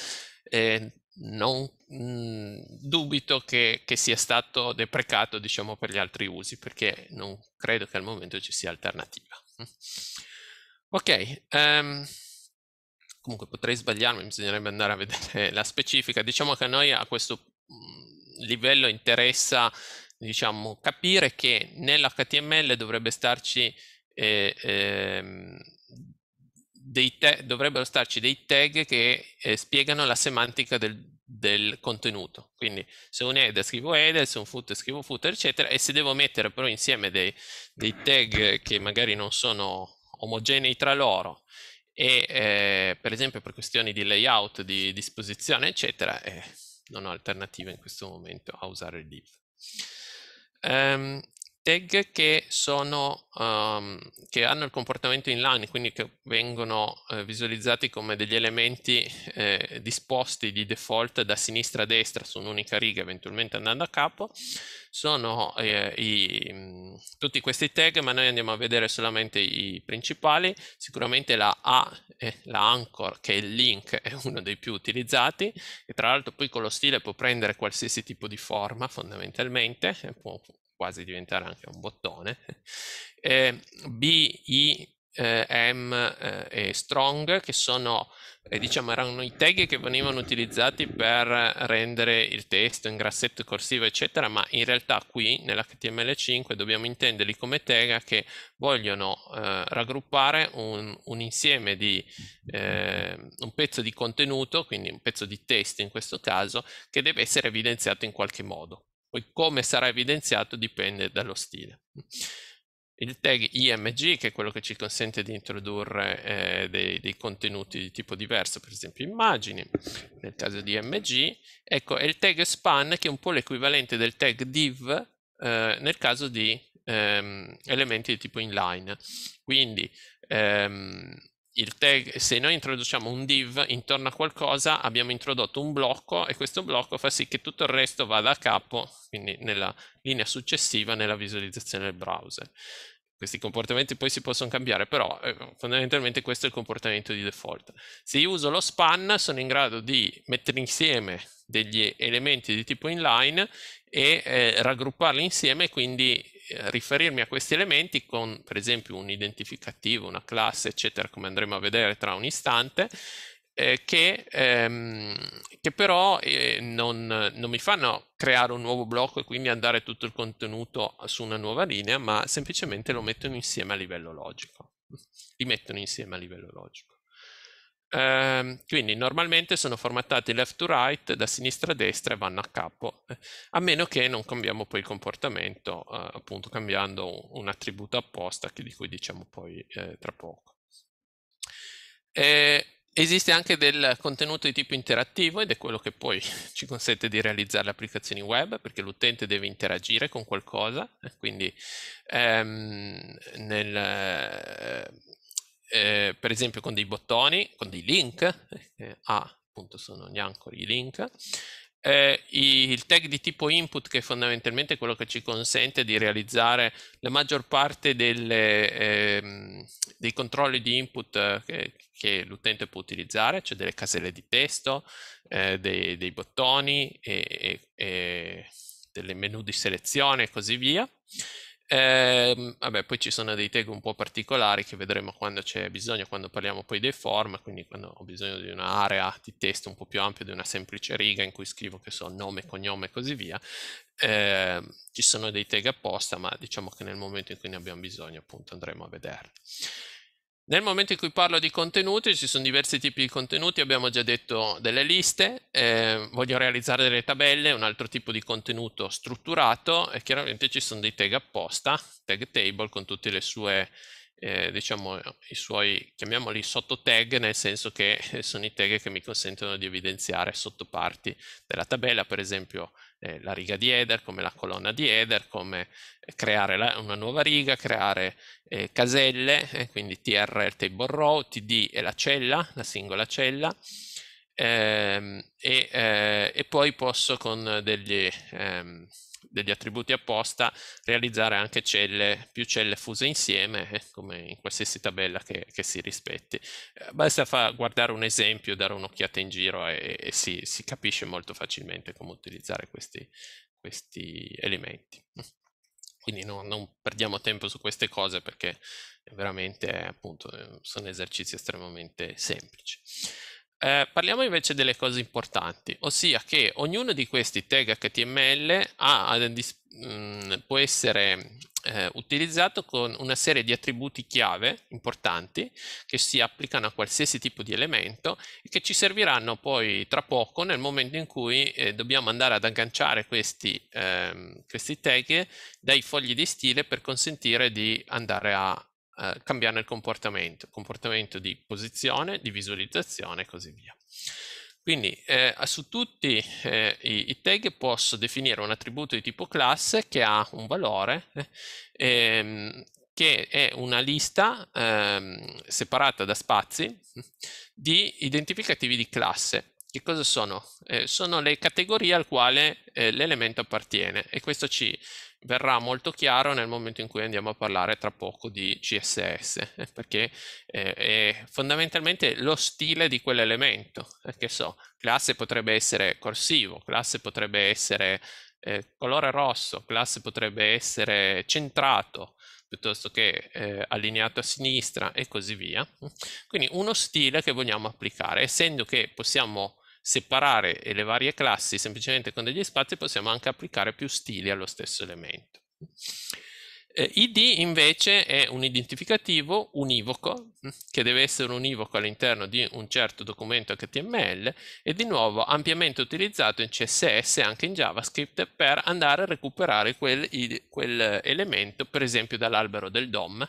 eh, non mh, mm, dubito che, che, sia stato deprecato diciamo, per gli altri usi, perché non credo che al momento ci sia alternativa. Mm. Ok, um, comunque potrei sbagliarmi, bisognerebbe andare a vedere la specifica. Diciamo che a noi a questo mm, livello interessa diciamo, capire che nell'HTML dovrebbe starci, eh, eh, dei dovrebbero starci dei tag che eh, spiegano la semantica del, del contenuto. Quindi se un header scrivo header, se un footer scrivo footer, eccetera, e se devo mettere però insieme dei, dei tag che magari non sono omogenei tra loro e eh, per esempio per questioni di layout, di disposizione, eccetera, eh, non ho alternativa in questo momento a usare il div. Um, tag che, sono, um, che hanno il comportamento inline, quindi che vengono eh, visualizzati come degli elementi eh, disposti di default da sinistra a destra su un'unica riga, eventualmente andando a capo, sono eh, i, mm, tutti questi tag, ma noi andiamo a vedere solamente i principali, sicuramente la A, la anchor, che è il link, è uno dei più utilizzati, e tra l'altro poi con lo stile può prendere qualsiasi tipo di forma fondamentalmente, può quasi diventare anche un bottone, eh, B, I, eh, M eh, e Strong, che sono, eh, diciamo, erano i tag che venivano utilizzati per rendere il testo in grassetto, corsivo, eccetera, ma in realtà qui nell'HTML5 dobbiamo intenderli come tag che vogliono eh, raggruppare un, un, insieme di eh, un pezzo di contenuto, quindi un pezzo di testo in questo caso, che deve essere evidenziato in qualche modo. Poi come sarà evidenziato dipende dallo stile. Il tag IMG, che è quello che ci consente di introdurre eh, dei, dei, contenuti di tipo diverso, per esempio immagini, nel caso di IMG, ecco, e il tag span, che è un po' l'equivalente del tag div eh, nel caso di ehm, elementi di tipo inline. Quindi ehm, tag, se noi introduciamo un div intorno a qualcosa, abbiamo introdotto un blocco e questo blocco fa sì che tutto il resto vada a capo, quindi nella linea successiva nella visualizzazione del browser. Questi comportamenti poi si possono cambiare, però eh, fondamentalmente questo è il comportamento di default. Se io uso lo span, sono in grado di mettere insieme degli elementi di tipo inline e eh, raggrupparli insieme quindi eh, riferirmi a questi elementi con per esempio un identificativo, una classe, eccetera, come andremo a vedere tra un istante, eh, che, ehm, che, però eh, non, non mi fanno creare un nuovo blocco e quindi andare tutto il contenuto su una nuova linea, ma semplicemente lo mettono insieme a livello logico. Li mettono insieme a livello logico. Ehm, quindi normalmente sono formattati left to right, da sinistra a destra e vanno a capo, eh, a meno che non cambiamo poi il comportamento, eh, appunto cambiando un, attributo apposta di cui diciamo poi eh, tra poco. E esiste anche del contenuto di tipo interattivo ed è quello che poi ci consente di realizzare le applicazioni web perché l'utente deve interagire con qualcosa, eh, quindi ehm, nel, eh, per esempio con dei bottoni, con dei link, eh, ah, appunto sono gli anchor, i link, eh, il tag di tipo input che è fondamentalmente quello che ci consente di realizzare la maggior parte delle, ehm, dei controlli di input eh, che, che l'utente può utilizzare, cioè delle caselle di testo, eh, dei, dei, bottoni e, e, e delle menu di selezione e così via. Ehm, vabbè, poi ci sono dei tag un po' particolari che vedremo quando c'è bisogno, quando parliamo poi dei form, quindi quando ho bisogno di un'area di testo un po' più ampia, di una semplice riga in cui scrivo che so nome, cognome e così via. Eh, ci sono dei tag apposta, ma diciamo che nel momento in cui ne abbiamo bisogno appunto andremo a vederli. Nel momento in cui parlo di contenuti, ci sono diversi tipi di contenuti, abbiamo già detto delle liste, eh, voglio realizzare delle tabelle, un altro tipo di contenuto strutturato e chiaramente ci sono dei tag apposta, tag table con tutte le sue eh, diciamo, eh, i suoi, chiamiamoli sottotag, nel senso che eh, sono i tag che mi consentono di evidenziare sottoparti della tabella, per esempio eh, la riga di header, come la colonna di header, come eh, creare la, una nuova riga, creare eh, caselle, quindi TR è il table row, TD è la cella, la singola cella, ehm, e, e, poi posso con degli... Ehm, degli attributi apposta, realizzare anche celle, più celle fuse insieme, eh, come in qualsiasi tabella che, che si rispetti. Eh, basta fa, guardare un esempio, dare un'occhiata in giro e, e si, si, capisce molto facilmente come utilizzare questi, questi elementi. Quindi no, non perdiamo tempo su queste cose perché veramente appunto eh, sono esercizi estremamente semplici. Eh, parliamo invece delle cose importanti, ossia che ognuno di questi tag HTML ha, mm, può essere eh, utilizzato con una serie di attributi chiave importanti che si applicano a qualsiasi tipo di elemento e che ci serviranno poi tra poco nel momento in cui eh, dobbiamo andare ad agganciare questi, ehm, questi tag dai fogli di stile per consentire di andare a eh, cambiare il comportamento, comportamento di posizione, di visualizzazione e così via. Quindi eh, su tutti eh, i, i, tag posso definire un attributo di tipo classe che ha un valore eh, ehm, che è una lista ehm, separata da spazi di identificativi di classe. Che cosa sono? Eh, sono le categorie al quale eh, l'elemento appartiene e questo ci verrà molto chiaro nel momento in cui andiamo a parlare tra poco di CSS, perché eh, è fondamentalmente lo stile di quell'elemento. Eh, che so, classe potrebbe essere corsivo, classe potrebbe essere eh, colore rosso, classe potrebbe essere centrato, piuttosto che eh, allineato a sinistra e così via. Quindi uno stile che vogliamo applicare, essendo che possiamo separare le varie classi semplicemente con degli spazi possiamo anche applicare più stili allo stesso elemento. Eh, ID invece è un identificativo univoco mm, che deve essere univoco all'interno di un certo documento HTML e di nuovo ampiamente utilizzato in CSS e anche in JavaScript per andare a recuperare quel, quel elemento per esempio dall'albero del DOM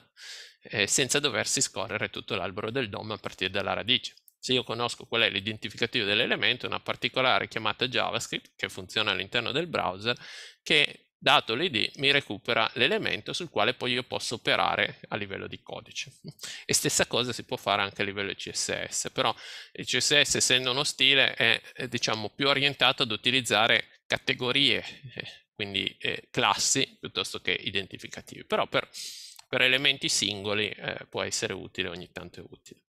eh, senza doversi scorrere tutto l'albero del DOM a partire dalla radice. Se io conosco qual è l'identificativo dell'elemento, è una particolare chiamata JavaScript che funziona all'interno del browser che dato l'id mi recupera l'elemento sul quale poi io posso operare a livello di codice e stessa cosa si può fare anche a livello di CSS però il CSS essendo uno stile è, è diciamo più orientato ad utilizzare categorie eh, quindi eh, classi piuttosto che identificativi però per, per elementi singoli eh, può essere utile ogni tanto è utile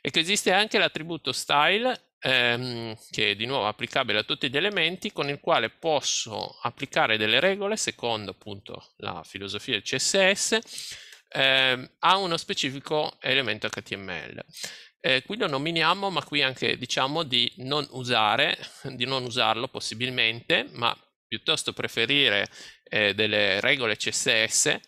e che esiste anche l'attributo style ehm, che è di nuovo applicabile a tutti gli elementi con il quale posso applicare delle regole secondo appunto la filosofia del CSS ehm, a uno specifico elemento HTML. Eh, qui lo nominiamo, ma qui anche diciamo di non usare, di non usarlo possibilmente, ma piuttosto preferire eh, delle regole CSS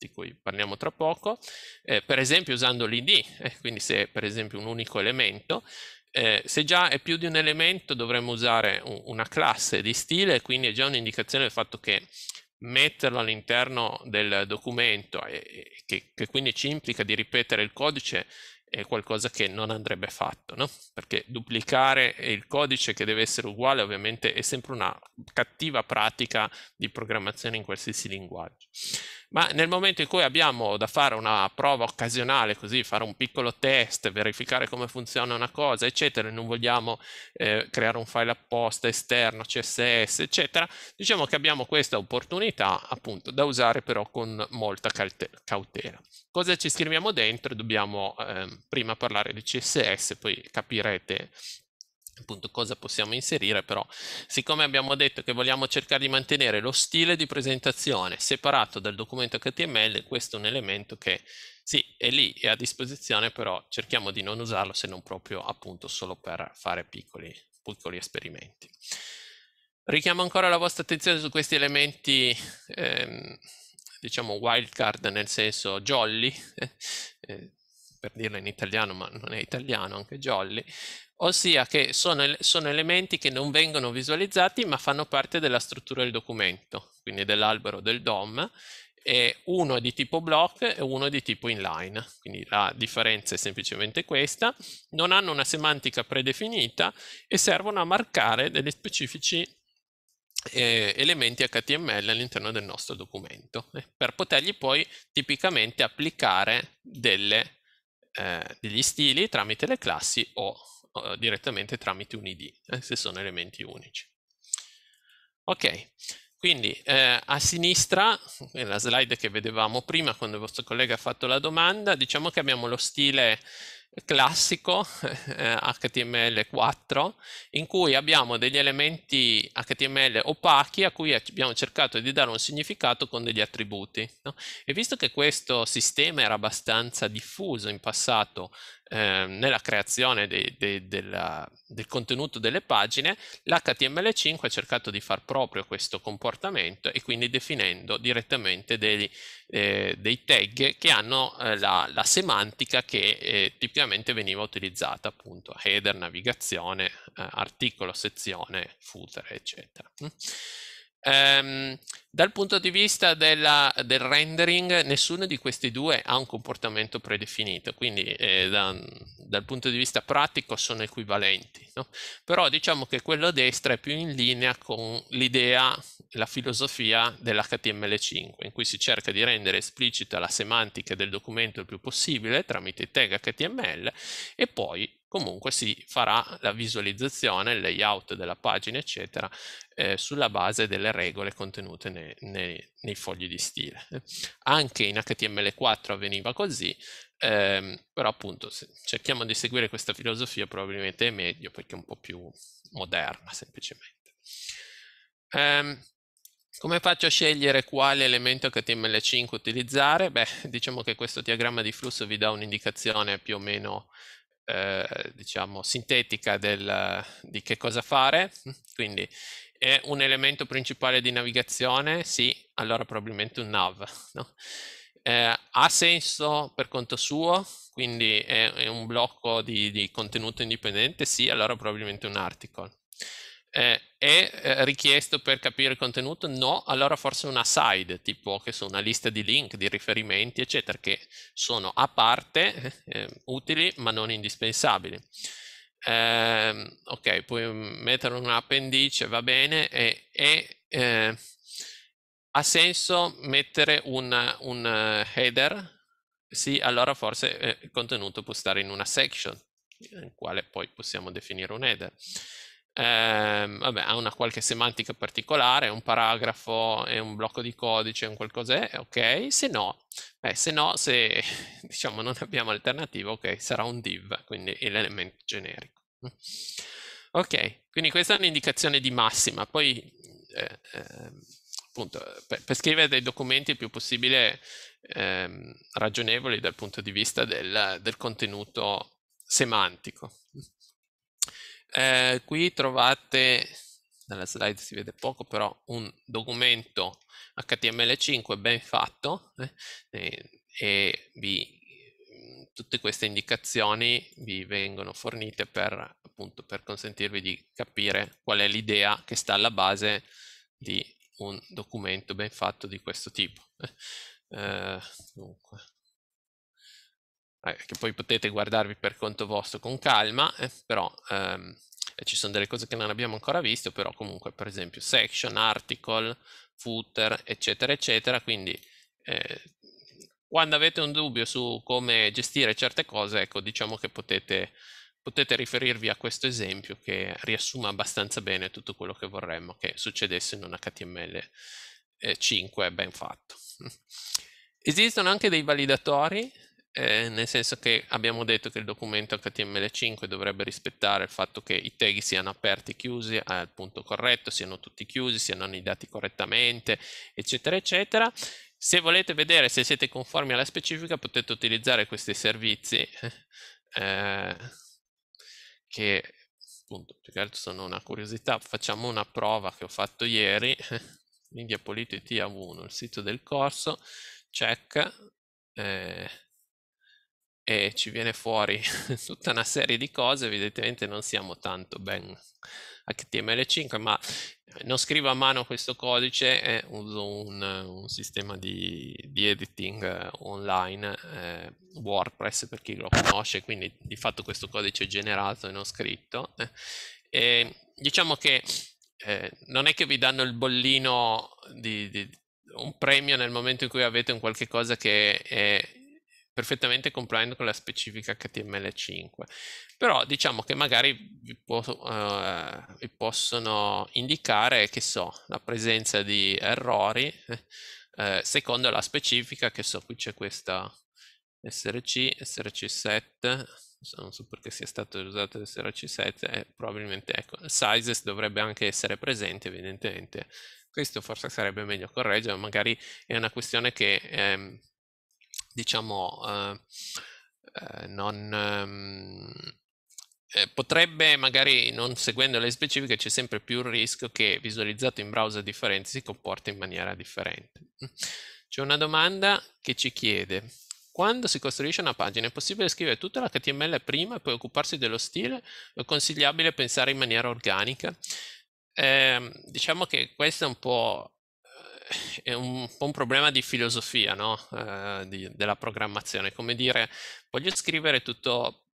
di cui parliamo tra poco, eh, per esempio usando l'id, eh, quindi se per esempio un unico elemento, eh, se già è più di un elemento dovremmo usare un, una classe di stile, quindi è già un'indicazione del fatto che metterlo all'interno del documento, e, che, che, quindi ci implica di ripetere il codice, è qualcosa che non andrebbe fatto, no? perché duplicare il codice che deve essere uguale ovviamente è sempre una cattiva pratica di programmazione in qualsiasi linguaggio. Ma nel momento in cui abbiamo da fare una prova occasionale, così fare un piccolo test, verificare come funziona una cosa, eccetera, e non vogliamo eh, creare un file apposta esterno, CSS, eccetera, diciamo che abbiamo questa opportunità appunto da usare però con molta cautela. Cosa ci scriviamo dentro? Dobbiamo... Ehm, prima parlare di CSS, poi capirete appunto cosa possiamo inserire, però siccome abbiamo detto che vogliamo cercare di mantenere lo stile di presentazione separato dal documento HTML, questo è un elemento che sì, è lì, è a disposizione, però cerchiamo di non usarlo se non proprio appunto solo per fare piccoli, piccoli esperimenti. Richiamo ancora la vostra attenzione su questi elementi ehm, diciamo wildcard nel senso jolly, eh, per dirlo in italiano, ma non è italiano, anche Jolly, ossia che sono, sono elementi che non vengono visualizzati ma fanno parte della struttura del documento, quindi dell'albero del DOM, e uno è di tipo block e uno è di tipo inline, quindi la differenza è semplicemente questa, non hanno una semantica predefinita e servono a marcare degli specifici eh, elementi HTML all'interno del nostro documento eh, per potergli poi tipicamente applicare delle eh, degli stili tramite le classi o, o direttamente tramite un id, eh, se sono elementi unici. Ok, quindi eh, a sinistra, nella slide che vedevamo prima quando il vostro collega ha fatto la domanda, diciamo che abbiamo lo stile classico HTML4 eh, in cui abbiamo degli elementi HTML opachi a cui abbiamo cercato di dare un significato con degli attributi. No? E visto che questo sistema era abbastanza diffuso in passato Ehm, nella creazione dei, dei, della, del contenuto delle pagine, l'HTML5 ha cercato di far proprio questo comportamento e quindi definendo direttamente dei, eh, dei tag che hanno eh, la, la, semantica che eh, tipicamente veniva utilizzata, appunto header, navigazione, eh, articolo, sezione, footer, eccetera. Mm. Um, dal punto di vista della, del rendering, nessuno di questi due ha un comportamento predefinito, quindi eh, da, dal punto di vista pratico sono equivalenti. No? Però diciamo che quello a destra è più in linea con l'idea, la filosofia dell'HTML5, in cui si cerca di rendere esplicita la semantica del documento il più possibile tramite tag HTML e poi comunque si farà la visualizzazione, il layout della pagina, eccetera, eh, sulla base delle regole contenute nei, nei, nei, fogli di stile. Anche in HTML4 avveniva così, ehm, però appunto se cerchiamo di seguire questa filosofia probabilmente è meglio perché è un po' più moderna semplicemente. Ehm, come faccio a scegliere quale elemento HTML5 utilizzare? Beh, diciamo che questo diagramma di flusso vi dà un'indicazione più o meno eh, diciamo, sintetica del, di che cosa fare. Quindi è un elemento principale di navigazione? Sì, allora probabilmente un nav. No? Eh, ha senso per conto suo? Quindi è, è un blocco di, di contenuto indipendente? Sì, allora probabilmente un article eh, è eh, richiesto per capire il contenuto? No, allora forse una side, tipo che so, una lista di link, di riferimenti, eccetera, che sono a parte, eh, ehm, utili ma non indispensabili. Eh, ok, puoi mettere un appendice, va bene, e, e ehm, ha senso mettere un, un eh, header? Sì, allora forse eh, il contenuto può stare in una section, in quale poi possiamo definire un header. Ehm, vabbè, ha una qualche semantica particolare, un paragrafo e un blocco di codice, un qualcos'è, ok, se no, beh, se no, se diciamo non abbiamo alternativa, ok, sarà un div, quindi l'elemento generico. Ok, quindi questa è un'indicazione di massima, poi eh, eh, appunto, per, per, scrivere dei documenti il più possibile ehm, ragionevoli dal punto di vista del, del contenuto semantico eh, qui trovate, nella slide si vede poco, però un documento HTML5 ben fatto eh, e vi, tutte queste indicazioni vi vengono fornite per, appunto, per consentirvi di capire qual è l'idea che sta alla base di un documento ben fatto di questo tipo. Eh, eh dunque. Eh, che poi potete guardarvi per conto vostro con calma, eh, però ehm, eh, ci sono delle cose che non abbiamo ancora visto, però comunque per esempio section, article, footer, eccetera, eccetera, quindi eh, quando avete un dubbio su come gestire certe cose, ecco, diciamo che potete, potete riferirvi a questo esempio che riassuma abbastanza bene tutto quello che vorremmo che succedesse in un HTML5 eh, ben fatto. Esistono anche dei validatori eh, nel senso che abbiamo detto che il documento HTML5 dovrebbe rispettare il fatto che i tag siano aperti e chiusi al punto corretto, siano tutti chiusi, siano annidati correttamente, eccetera, eccetera. Se volete vedere se siete conformi alla specifica potete utilizzare questi servizi eh, che appunto più che altro sono una curiosità. Facciamo una prova che ho fatto ieri, India Politi TA1, il sito del corso, check. Eh, e ci viene fuori tutta una serie di cose, evidentemente non siamo tanto ben HTML5, ma eh, non scrivo a mano questo codice, è un, un, un sistema di, di, editing eh, online, eh, WordPress per chi lo conosce, quindi di fatto questo codice è generato e non scritto. Eh, e diciamo che eh, non è che vi danno il bollino di, di un premio nel momento in cui avete un qualche cosa che è perfettamente compliant con la specifica HTML5. Però diciamo che magari vi, po eh, vi possono indicare, che so, la presenza di errori eh, eh secondo la specifica, che so, qui c'è questa src, src7, non so perché sia stato usato src 7 eh, probabilmente ecco, sizes dovrebbe anche essere presente evidentemente questo forse sarebbe meglio correggere, magari è una questione che ehm, diciamo, eh, eh, non, um, potrebbe magari non seguendo le specifiche c'è sempre più il rischio che visualizzato in browser differenti si comporti in maniera differente. C'è una domanda che ci chiede quando si costruisce una pagina è possibile scrivere tutta l'HTML prima e poi occuparsi dello stile? È consigliabile pensare in maniera organica? Eh, diciamo che questa è un po' è un po' un problema di filosofia no? eh, di, della programmazione, come dire voglio scrivere tutto,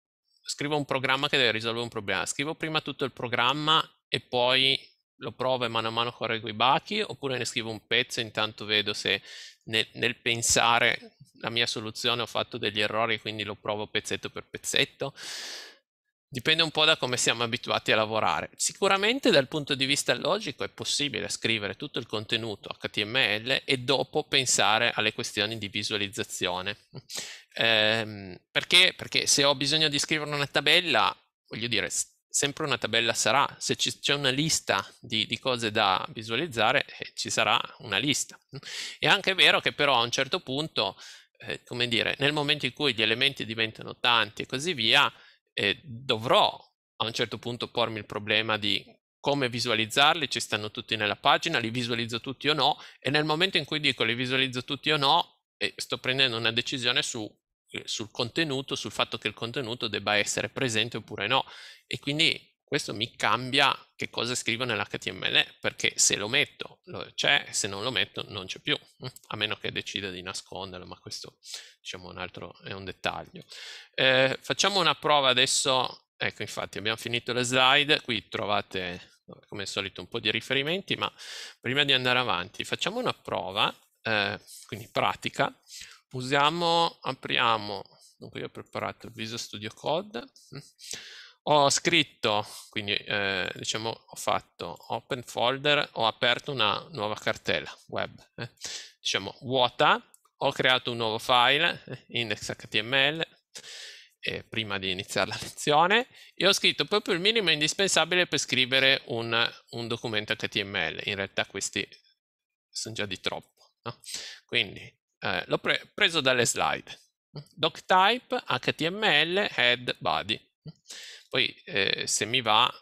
scrivo un programma che deve risolvere un problema, scrivo prima tutto il programma e poi lo provo e mano a mano correggo i bachi oppure ne scrivo un pezzo e intanto vedo se nel, nel pensare la mia soluzione ho fatto degli errori quindi lo provo pezzetto per pezzetto. Dipende un po' da come siamo abituati a lavorare. Sicuramente dal punto di vista logico è possibile scrivere tutto il contenuto HTML e dopo pensare alle questioni di visualizzazione. Ehm, perché? Perché se ho bisogno di scrivere una tabella, voglio dire, sempre una tabella sarà. Se c'è una lista di, di cose da visualizzare, eh, ci sarà una lista. È anche vero che però a un certo punto, eh, come dire, nel momento in cui gli elementi diventano tanti e così via, eh, dovrò a un certo punto pormi il problema di come visualizzarli, ci stanno tutti nella pagina, li visualizzo tutti o no, e nel momento in cui dico li visualizzo tutti o no, eh, sto prendendo una decisione su, eh, sul contenuto, sul fatto che il contenuto debba essere presente oppure no, e quindi questo mi cambia che cosa scrivo nell'HTML, perché se lo metto c'è, se non lo metto non c'è più, a meno che decida di nasconderlo, ma questo diciamo un altro, è un dettaglio. Eh, facciamo una prova adesso, ecco infatti abbiamo finito le slide, qui trovate come al solito un po' di riferimenti, ma prima di andare avanti facciamo una prova, eh, quindi pratica, usiamo, apriamo, dunque io ho preparato il Visual Studio Code, ho scritto, quindi eh, diciamo ho fatto open folder, ho aperto una nuova cartella web, eh. diciamo vuota, ho creato un nuovo file, eh, index.html, prima di iniziare la lezione, e ho scritto proprio il minimo indispensabile per scrivere un, un documento HTML. In realtà questi sono già di troppo. No? Quindi eh, l'ho pre preso dalle slide. Doctype, HTML, head, body. Poi eh, se mi va,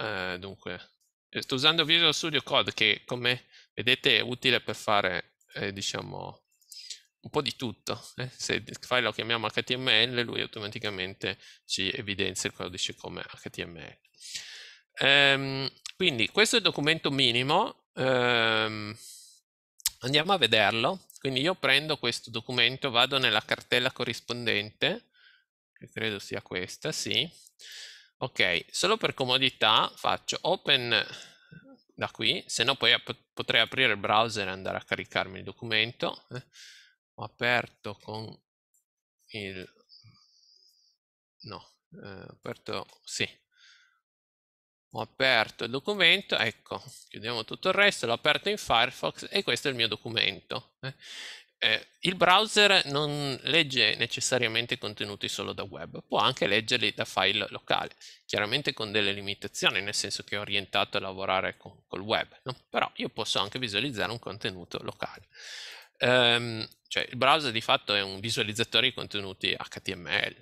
ehm, eh, dunque, sto usando Visual Studio Code che come vedete è utile per fare, eh, diciamo, un po' di tutto. Eh. Se il file lo chiamiamo HTML, lui automaticamente ci evidenzia il codice come HTML. Ehm, quindi questo è il documento minimo. Ehm, andiamo a vederlo. Quindi io prendo questo documento, vado nella cartella corrispondente che credo sia questa, sì. Ok, solo per comodità faccio open da qui, se no poi ap potrei aprire il browser e andare a caricarmi il documento. Eh, ho aperto con il... no, eh, aperto... sì. Ho aperto il documento, ecco, chiudiamo tutto il resto, l'ho aperto in Firefox e questo è il mio documento. Eh eh, il browser non legge necessariamente contenuti solo da web, può anche leggerli da file locale, chiaramente con delle limitazioni, nel senso che è orientato a lavorare con, col web, no? però io posso anche visualizzare un contenuto locale. Um, cioè il browser di fatto è un visualizzatore di contenuti HTML.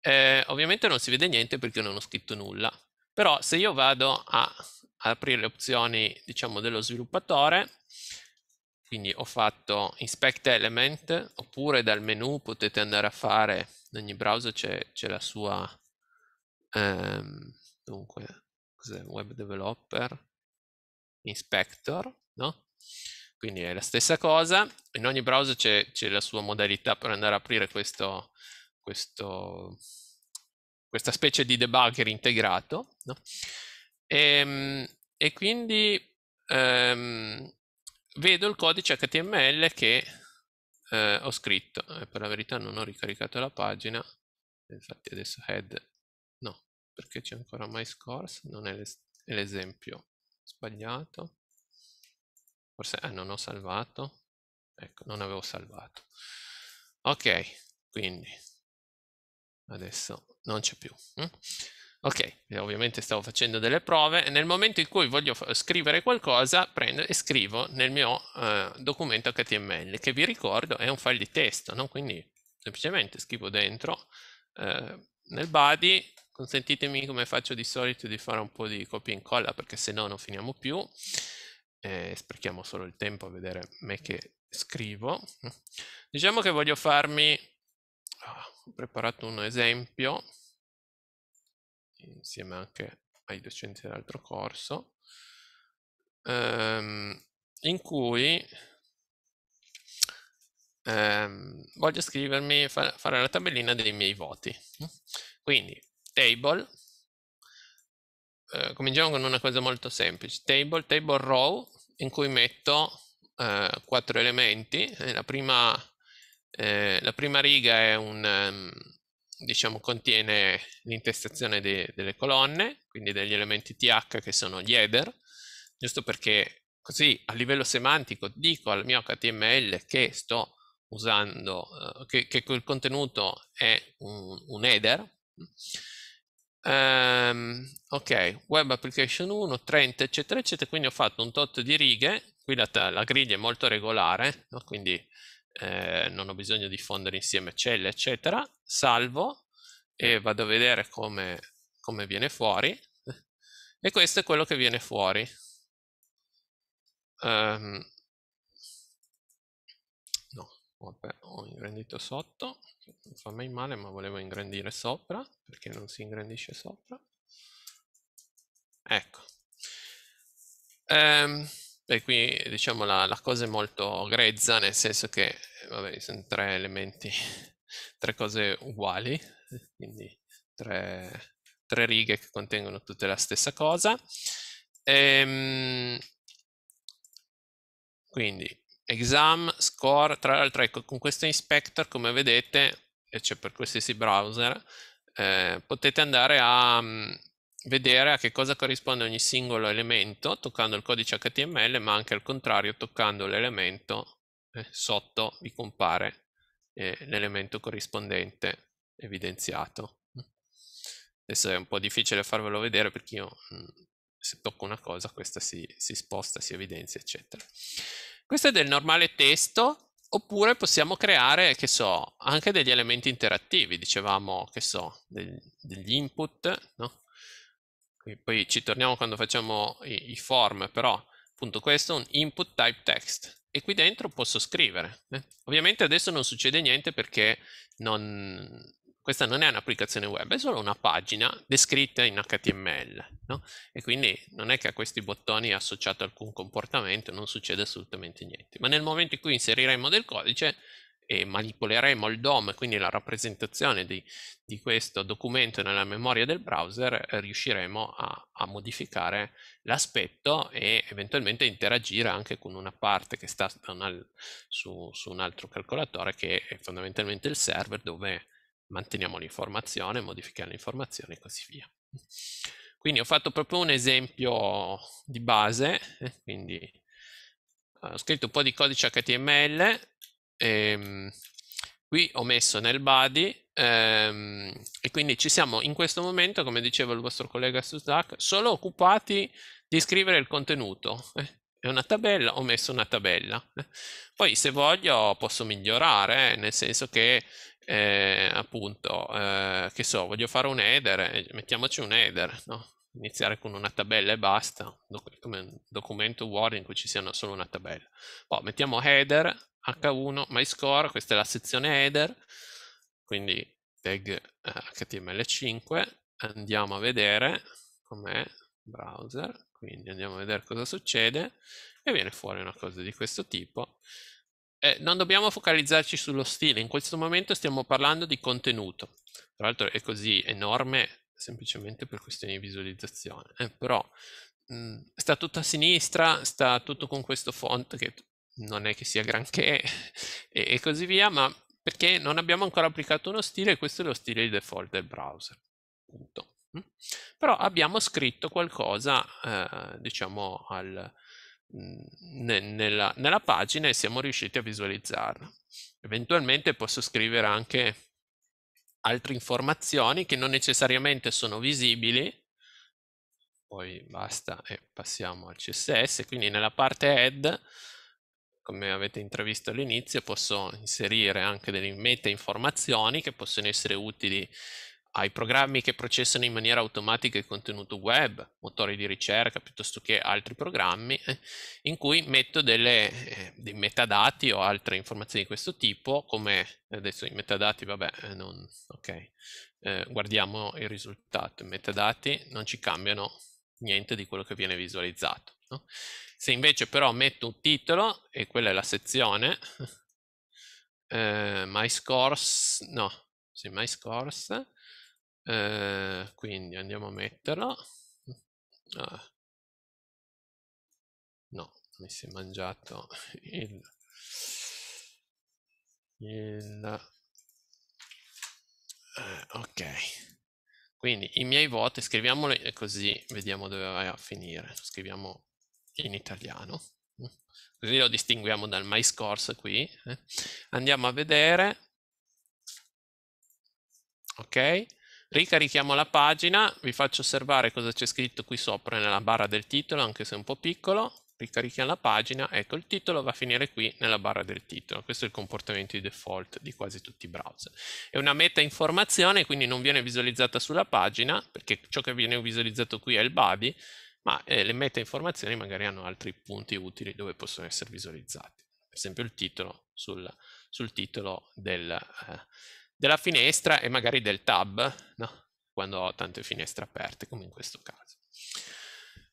Eh, ovviamente non si vede niente perché non ho scritto nulla, però se io vado a, aprire le opzioni diciamo dello sviluppatore quindi ho fatto inspect element, oppure dal menu potete andare a fare, in ogni browser c'è la sua, ehm, dunque, web developer, inspector, no? Quindi è la stessa cosa, in ogni browser c'è la sua modalità per andare a aprire questo, questo, questa specie di debugger integrato. No? E, ehm, e, quindi um, vedo il codice HTML che eh, ho scritto. Eh, per la verità non ho ricaricato la pagina, eh, infatti adesso head no, perché c'è ancora MyScores, non è l'esempio sbagliato. Forse eh, non ho salvato. Ecco, non avevo salvato. Ok, quindi adesso non c'è più. Hm? Ok, eh, ovviamente stavo facendo delle prove e nel momento in cui voglio scrivere qualcosa prendo e scrivo nel mio eh, documento HTML che vi ricordo è un file di testo, no? quindi semplicemente scrivo dentro eh, nel body, consentitemi come faccio di solito di fare un po' di copia e incolla perché se no non finiamo più, eh, sprechiamo solo il tempo a vedere me che scrivo. Diciamo che voglio farmi, oh, ho preparato un esempio insieme anche ai docenti dell'altro corso, ehm, in cui ehm, voglio scrivermi, fa, fare la tabellina dei miei voti. Quindi, table, eh, cominciamo con una cosa molto semplice, table, table row, in cui metto eh, quattro elementi, la prima, eh, la prima riga è un... Um, diciamo, contiene l'intestazione de delle colonne, quindi degli elementi th che sono gli header, giusto perché così a livello semantico dico al mio HTML che sto usando, eh, che, che, quel contenuto è un, un header. Um, ok, web application 1, 30, eccetera, eccetera, quindi ho fatto un tot di righe, qui la, la griglia è molto regolare, no? quindi eh, non ho bisogno di fondere insieme celle, eccetera, salvo e vado a vedere come, come viene fuori e questo è quello che viene fuori. Um, no, vabbè, ho ingrandito sotto, non fa mai male, ma volevo ingrandire sopra, perché non si ingrandisce sopra. Ecco. Um, e qui diciamo la, la cosa è molto grezza, nel senso che vabbè, sono tre elementi, tre cose uguali, quindi tre, tre righe che contengono tutte la stessa cosa. Ehm, quindi exam, score, tra l'altro ecco, con questo inspector come vedete, e c'è cioè per qualsiasi browser, eh, potete andare a mm, vedere a che cosa corrisponde ogni singolo elemento toccando il codice HTML, ma anche al contrario toccando l'elemento eh, sotto vi compare eh, l'elemento corrispondente evidenziato. Adesso è un po' difficile farvelo vedere perché io mm, se tocco una cosa questa si, si sposta, si evidenzia, eccetera. Questo è del normale testo, oppure possiamo creare, che so, anche degli elementi interattivi, dicevamo, che so, degli input, no? qui poi ci torniamo quando facciamo i, i form, però appunto questo è un input type text e qui dentro posso scrivere. Eh? Ovviamente adesso non succede niente perché non, questa non è un'applicazione web, è solo una pagina descritta in HTML, no? E quindi non è che a questi bottoni è associato alcun comportamento, non succede assolutamente niente. Ma nel momento in cui inseriremo del codice, e manipoleremo il DOM, quindi la rappresentazione di, di questo documento nella memoria del browser, eh, riusciremo a, a modificare l'aspetto e eventualmente interagire anche con una parte che sta su, su un altro calcolatore che è fondamentalmente il server dove manteniamo l'informazione, modifichiamo l'informazione e così via. Quindi ho fatto proprio un esempio di base, eh, quindi eh, ho scritto un po' di codice HTML ehm, qui ho messo nel body ehm, e quindi ci siamo in questo momento, come diceva il vostro collega su Slack, solo occupati di scrivere il contenuto. Eh. è una tabella, ho messo una tabella. Eh. Poi se voglio posso migliorare, eh, nel senso che appunto, che so, voglio fare un header, mettiamoci un header, no? iniziare con una tabella e basta, come un documento Word in cui ci sia solo una tabella. Poi mettiamo header, h1 myscore, questa è la sezione header, quindi tag html5, eh, andiamo a vedere com'è browser, quindi andiamo a vedere cosa succede e viene fuori una cosa di questo tipo. Eh, non dobbiamo focalizzarci sullo stile, in questo momento stiamo parlando di contenuto, tra l'altro è così enorme semplicemente per questioni di visualizzazione, eh, però mh, mm, sta tutto a sinistra, sta tutto con questo font che non è che sia granché e, e così via, ma perché non abbiamo ancora applicato uno stile e questo è lo stile di default del browser. Punto. Mm. Però abbiamo scritto qualcosa, eh, diciamo, al, mm, ne, nella, nella, pagina e siamo riusciti a visualizzarla. Eventualmente posso scrivere anche altre informazioni che non necessariamente sono visibili, poi basta e passiamo al CSS, quindi nella parte head come avete intravisto all'inizio, posso inserire anche delle meta informazioni che possono essere utili ai programmi che processano in maniera automatica il contenuto web, motori di ricerca piuttosto che altri programmi, eh, in cui metto delle, eh, dei metadati o altre informazioni di questo tipo, come adesso i metadati, vabbè, eh, non, ok, eh, guardiamo il risultato, i metadati non ci cambiano niente di quello che viene visualizzato. No? Se invece però metto un titolo, e quella è la sezione, eh, my scores, no, sì, my scores, eh, quindi andiamo a metterlo, ah. no, mi si è mangiato il, il eh, ok. Quindi i miei voti, scriviamoli così vediamo dove vai a finire. Scriviamo in italiano. Così lo distinguiamo dal MyScores qui. Eh. Andiamo a vedere. Ok, ricarichiamo la pagina, vi faccio osservare cosa c'è scritto qui sopra nella barra del titolo, anche se è un po' piccolo. Ricarichiamo la pagina, ecco il titolo va a finire qui nella barra del titolo. Questo è il comportamento di default di quasi tutti i browser. È una meta informazione, quindi non viene visualizzata sulla pagina, perché ciò che viene visualizzato qui è il body, ma eh, le meta informazioni magari hanno altri punti utili dove possono essere visualizzati. Per esempio il titolo sul, sul titolo del, eh, della finestra e magari del tab, no? quando ho tante finestre aperte, come in questo caso.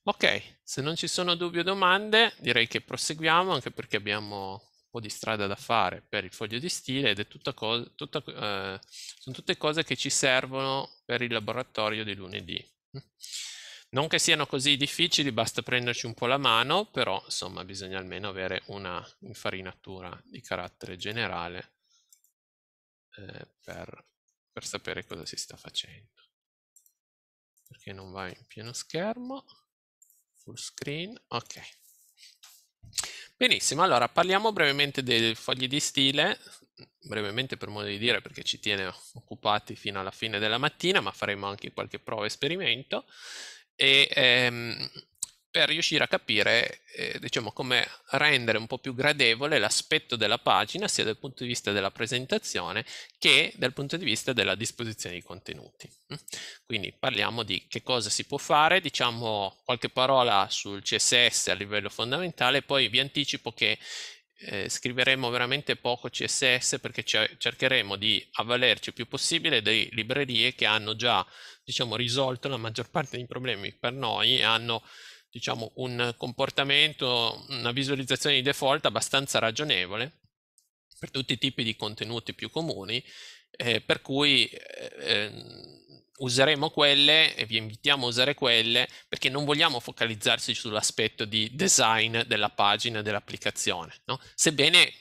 Ok, se non ci sono dubbi o domande, direi che proseguiamo, anche perché abbiamo un po' di strada da fare per il foglio di stile ed è tutta cosa, tutta, eh, sono tutte cose che ci servono per il laboratorio di lunedì. Non che siano così difficili, basta prenderci un po' la mano, però insomma bisogna almeno avere una infarinatura di carattere generale eh, per, per sapere cosa si sta facendo. Perché non va in pieno schermo, full screen, ok. Benissimo, allora parliamo brevemente dei fogli di stile, brevemente per modo di dire perché ci tiene occupati fino alla fine della mattina, ma faremo anche qualche prova esperimento e ehm, per riuscire a capire eh, diciamo, come rendere un po' più gradevole l'aspetto della pagina sia dal punto di vista della presentazione che dal punto di vista della disposizione di contenuti. Quindi parliamo di che cosa si può fare, diciamo qualche parola sul CSS a livello fondamentale, poi vi anticipo che eh, scriveremo veramente poco CSS perché cercheremo di avvalerci il più possibile di librerie che hanno già diciamo, risolto la maggior parte dei problemi per noi e hanno diciamo, un comportamento, una visualizzazione di default abbastanza ragionevole per tutti i tipi di contenuti più comuni, eh, per cui eh, ehm, useremo quelle e vi invitiamo a usare quelle perché non vogliamo focalizzarsi sull'aspetto di design della pagina dell'applicazione, no? Sebbene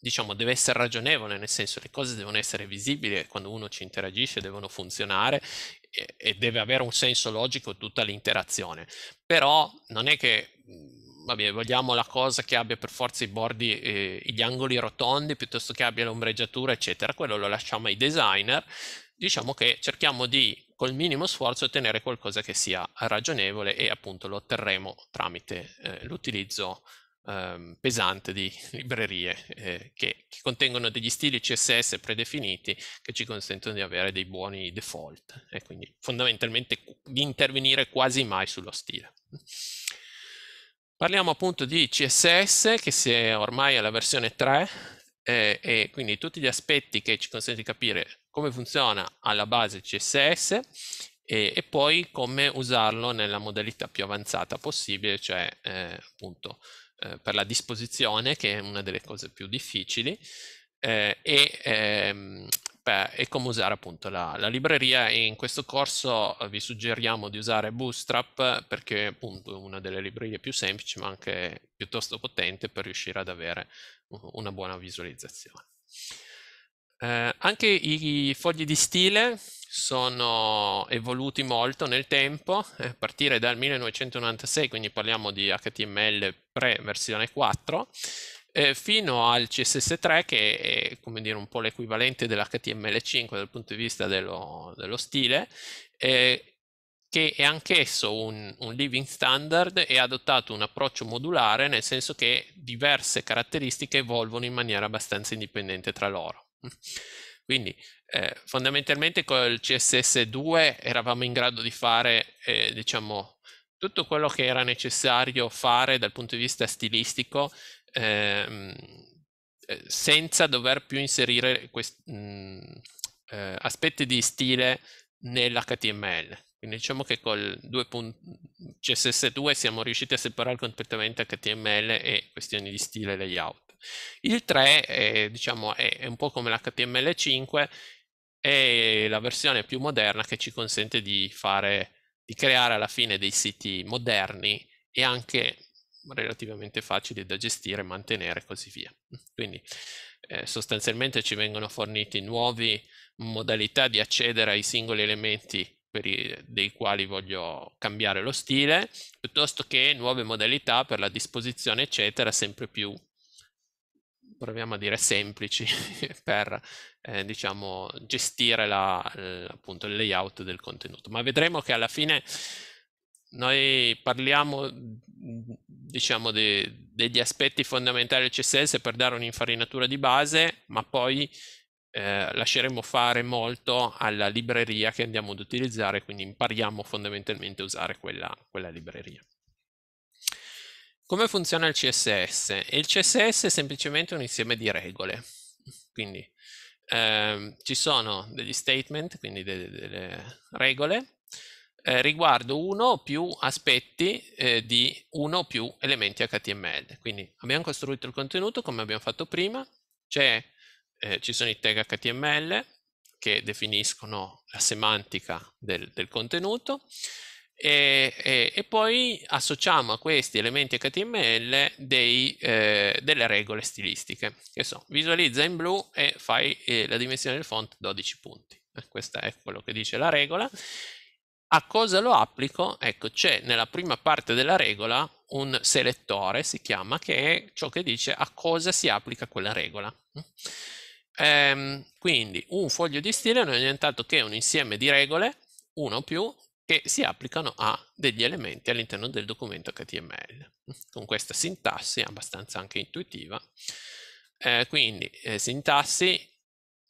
diciamo deve essere ragionevole, nel senso le cose devono essere visibili quando uno ci interagisce, devono funzionare e, e deve avere un senso logico tutta l'interazione. Però non è che mm, vabbè, vogliamo la cosa che abbia per forza i bordi, eh, gli angoli rotondi piuttosto che abbia l'ombreggiatura, eccetera. Quello lo lasciamo ai designer diciamo che cerchiamo di col minimo sforzo ottenere qualcosa che sia ragionevole e appunto lo otterremo tramite eh, l'utilizzo eh, pesante di librerie eh, che, che, contengono degli stili CSS predefiniti che ci consentono di avere dei buoni default e quindi fondamentalmente di intervenire quasi mai sullo stile. Parliamo appunto di CSS che si è ormai alla versione 3 eh, e quindi tutti gli aspetti che ci consentono di capire come funziona alla base CSS e, e poi come usarlo nella modalità più avanzata possibile, cioè eh, appunto eh, per la disposizione, che è una delle cose più difficili, eh, e, ehm, per, e, come usare appunto la, la, libreria. In questo corso eh, vi suggeriamo di usare Bootstrap perché è appunto una delle librerie più semplici ma anche piuttosto potente per riuscire ad avere una buona visualizzazione. Eh, anche i fogli di stile sono evoluti molto nel tempo, eh, a partire dal 1996, quindi parliamo di HTML pre-versione 4, eh, fino al CSS3 che è come dire, un po' l'equivalente dell'HTML5 dal punto di vista dello, dello stile, eh, che è anch'esso un, un living standard e ha adottato un approccio modulare, nel senso che diverse caratteristiche evolvono in maniera abbastanza indipendente tra loro. Quindi eh, fondamentalmente il CSS2 eravamo in grado di fare eh, diciamo, tutto quello che era necessario fare dal punto di vista stilistico ehm, eh, senza dover più inserire mh, mm, eh, aspetti di stile nell'HTML. Quindi diciamo che col 2. CSS2 siamo riusciti a separare completamente HTML e questioni di stile layout. Il 3 è, diciamo, è, è un po' come l'HTML5, è la versione più moderna che ci consente di, fare, di creare alla fine dei siti moderni e anche relativamente facili da gestire, mantenere e così via. Quindi eh, sostanzialmente ci vengono forniti nuove modalità di accedere ai singoli elementi i, dei quali voglio cambiare lo stile, piuttosto che nuove modalità per la disposizione, eccetera, sempre più proviamo a dire semplici per eh, diciamo, gestire la, eh, appunto, il layout del contenuto. Ma vedremo che alla fine noi parliamo diciamo, de, degli aspetti fondamentali del CSS per dare un'infarinatura di base, ma poi eh, lasceremo fare molto alla libreria che andiamo ad utilizzare, quindi impariamo fondamentalmente a usare quella, quella libreria. Come funziona il CSS? Il CSS è semplicemente un insieme di regole, quindi ehm, ci sono degli statement, quindi delle, delle regole, eh, riguardo uno o più aspetti eh, di uno o più elementi HTML. Quindi abbiamo costruito il contenuto come abbiamo fatto prima, eh, ci sono i tag HTML che definiscono la semantica del, del contenuto, e, e, e, poi associamo a questi elementi HTML dei, eh, delle regole stilistiche, che sono visualizza in blu e fai eh, la dimensione del font 12 punti. Eh, questo è quello che dice la regola. A cosa lo applico? Ecco, c'è nella prima parte della regola un selettore, si chiama, che è ciò che dice a cosa si applica quella regola. Ehm, quindi un foglio di stile non è nient'altro che un insieme di regole, uno o più, che si applicano a degli elementi all'interno del documento HTML. Con questa sintassi abbastanza anche intuitiva, eh, quindi eh, sintassi,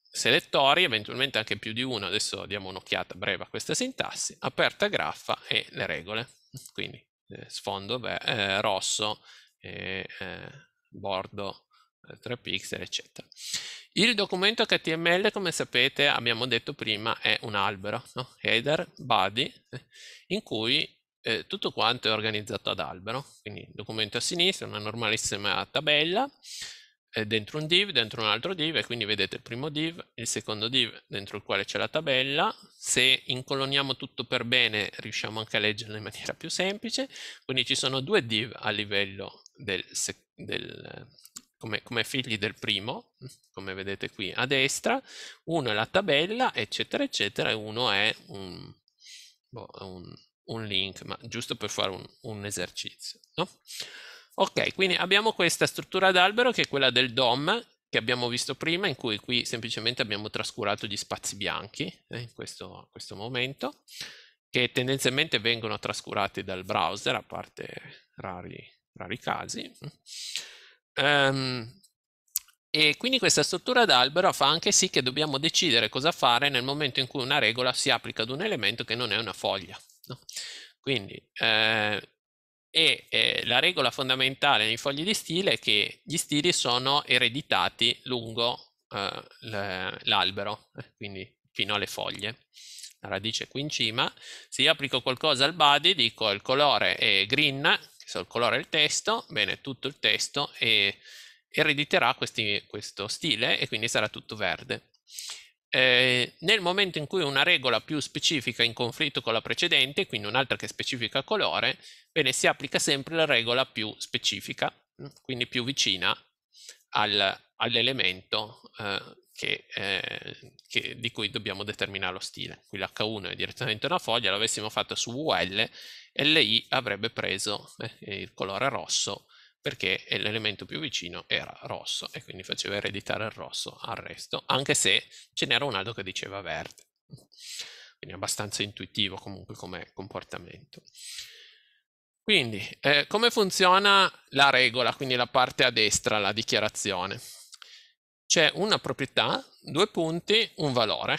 selettori, eventualmente anche più di uno, adesso diamo un'occhiata breve a questa sintassi, aperta graffa e le regole, quindi eh, sfondo eh, rosso e eh, bordo 3 pixel, eccetera. Il documento HTML, come sapete, abbiamo detto prima, è un albero, no? header, body, in cui eh, tutto quanto è organizzato ad albero, quindi documento a sinistra, una normalissima tabella, eh, dentro un div, dentro un altro div, e quindi vedete il primo div, il secondo div dentro il quale c'è la tabella, se incoloniamo tutto per bene riusciamo anche a leggerlo in maniera più semplice, quindi ci sono due div a livello del, del come, come figli del primo, come vedete qui a destra, uno è la tabella, eccetera, eccetera, e uno è un, boh, un, un link, ma giusto per fare un, un esercizio. No? Ok, quindi abbiamo questa struttura d'albero che è quella del DOM che abbiamo visto prima, in cui qui semplicemente abbiamo trascurato gli spazi bianchi eh, in questo, questo, momento, che tendenzialmente vengono trascurati dal browser, a parte rari, rari casi. Um, e quindi questa struttura d'albero fa anche sì che dobbiamo decidere cosa fare nel momento in cui una regola si applica ad un elemento che non è una foglia. No? Quindi eh, e, eh, la regola fondamentale nei fogli di stile è che gli stili sono ereditati lungo eh, l'albero, eh, quindi fino alle foglie. La radice qui in cima, se io applico qualcosa al body dico il colore è green, so, il colore è il testo, bene, tutto il testo e erediterà questi, questo stile e quindi sarà tutto verde. Eh, nel momento in cui una regola più specifica è in conflitto con la precedente, quindi un'altra che specifica colore, bene, si applica sempre la regola più specifica, quindi più vicina al, all'elemento eh, che, eh, che, di cui dobbiamo determinare lo stile. Qui l'H1 è direttamente una foglia, l'avessimo fatto su UL, LI avrebbe preso eh, il colore rosso perché l'elemento più vicino era rosso e quindi faceva ereditare il rosso al resto, anche se ce n'era un altro che diceva verde. Quindi abbastanza intuitivo comunque come comportamento. Quindi, eh, come funziona la regola, quindi la parte a destra, la dichiarazione? c'è una proprietà, due punti, un valore,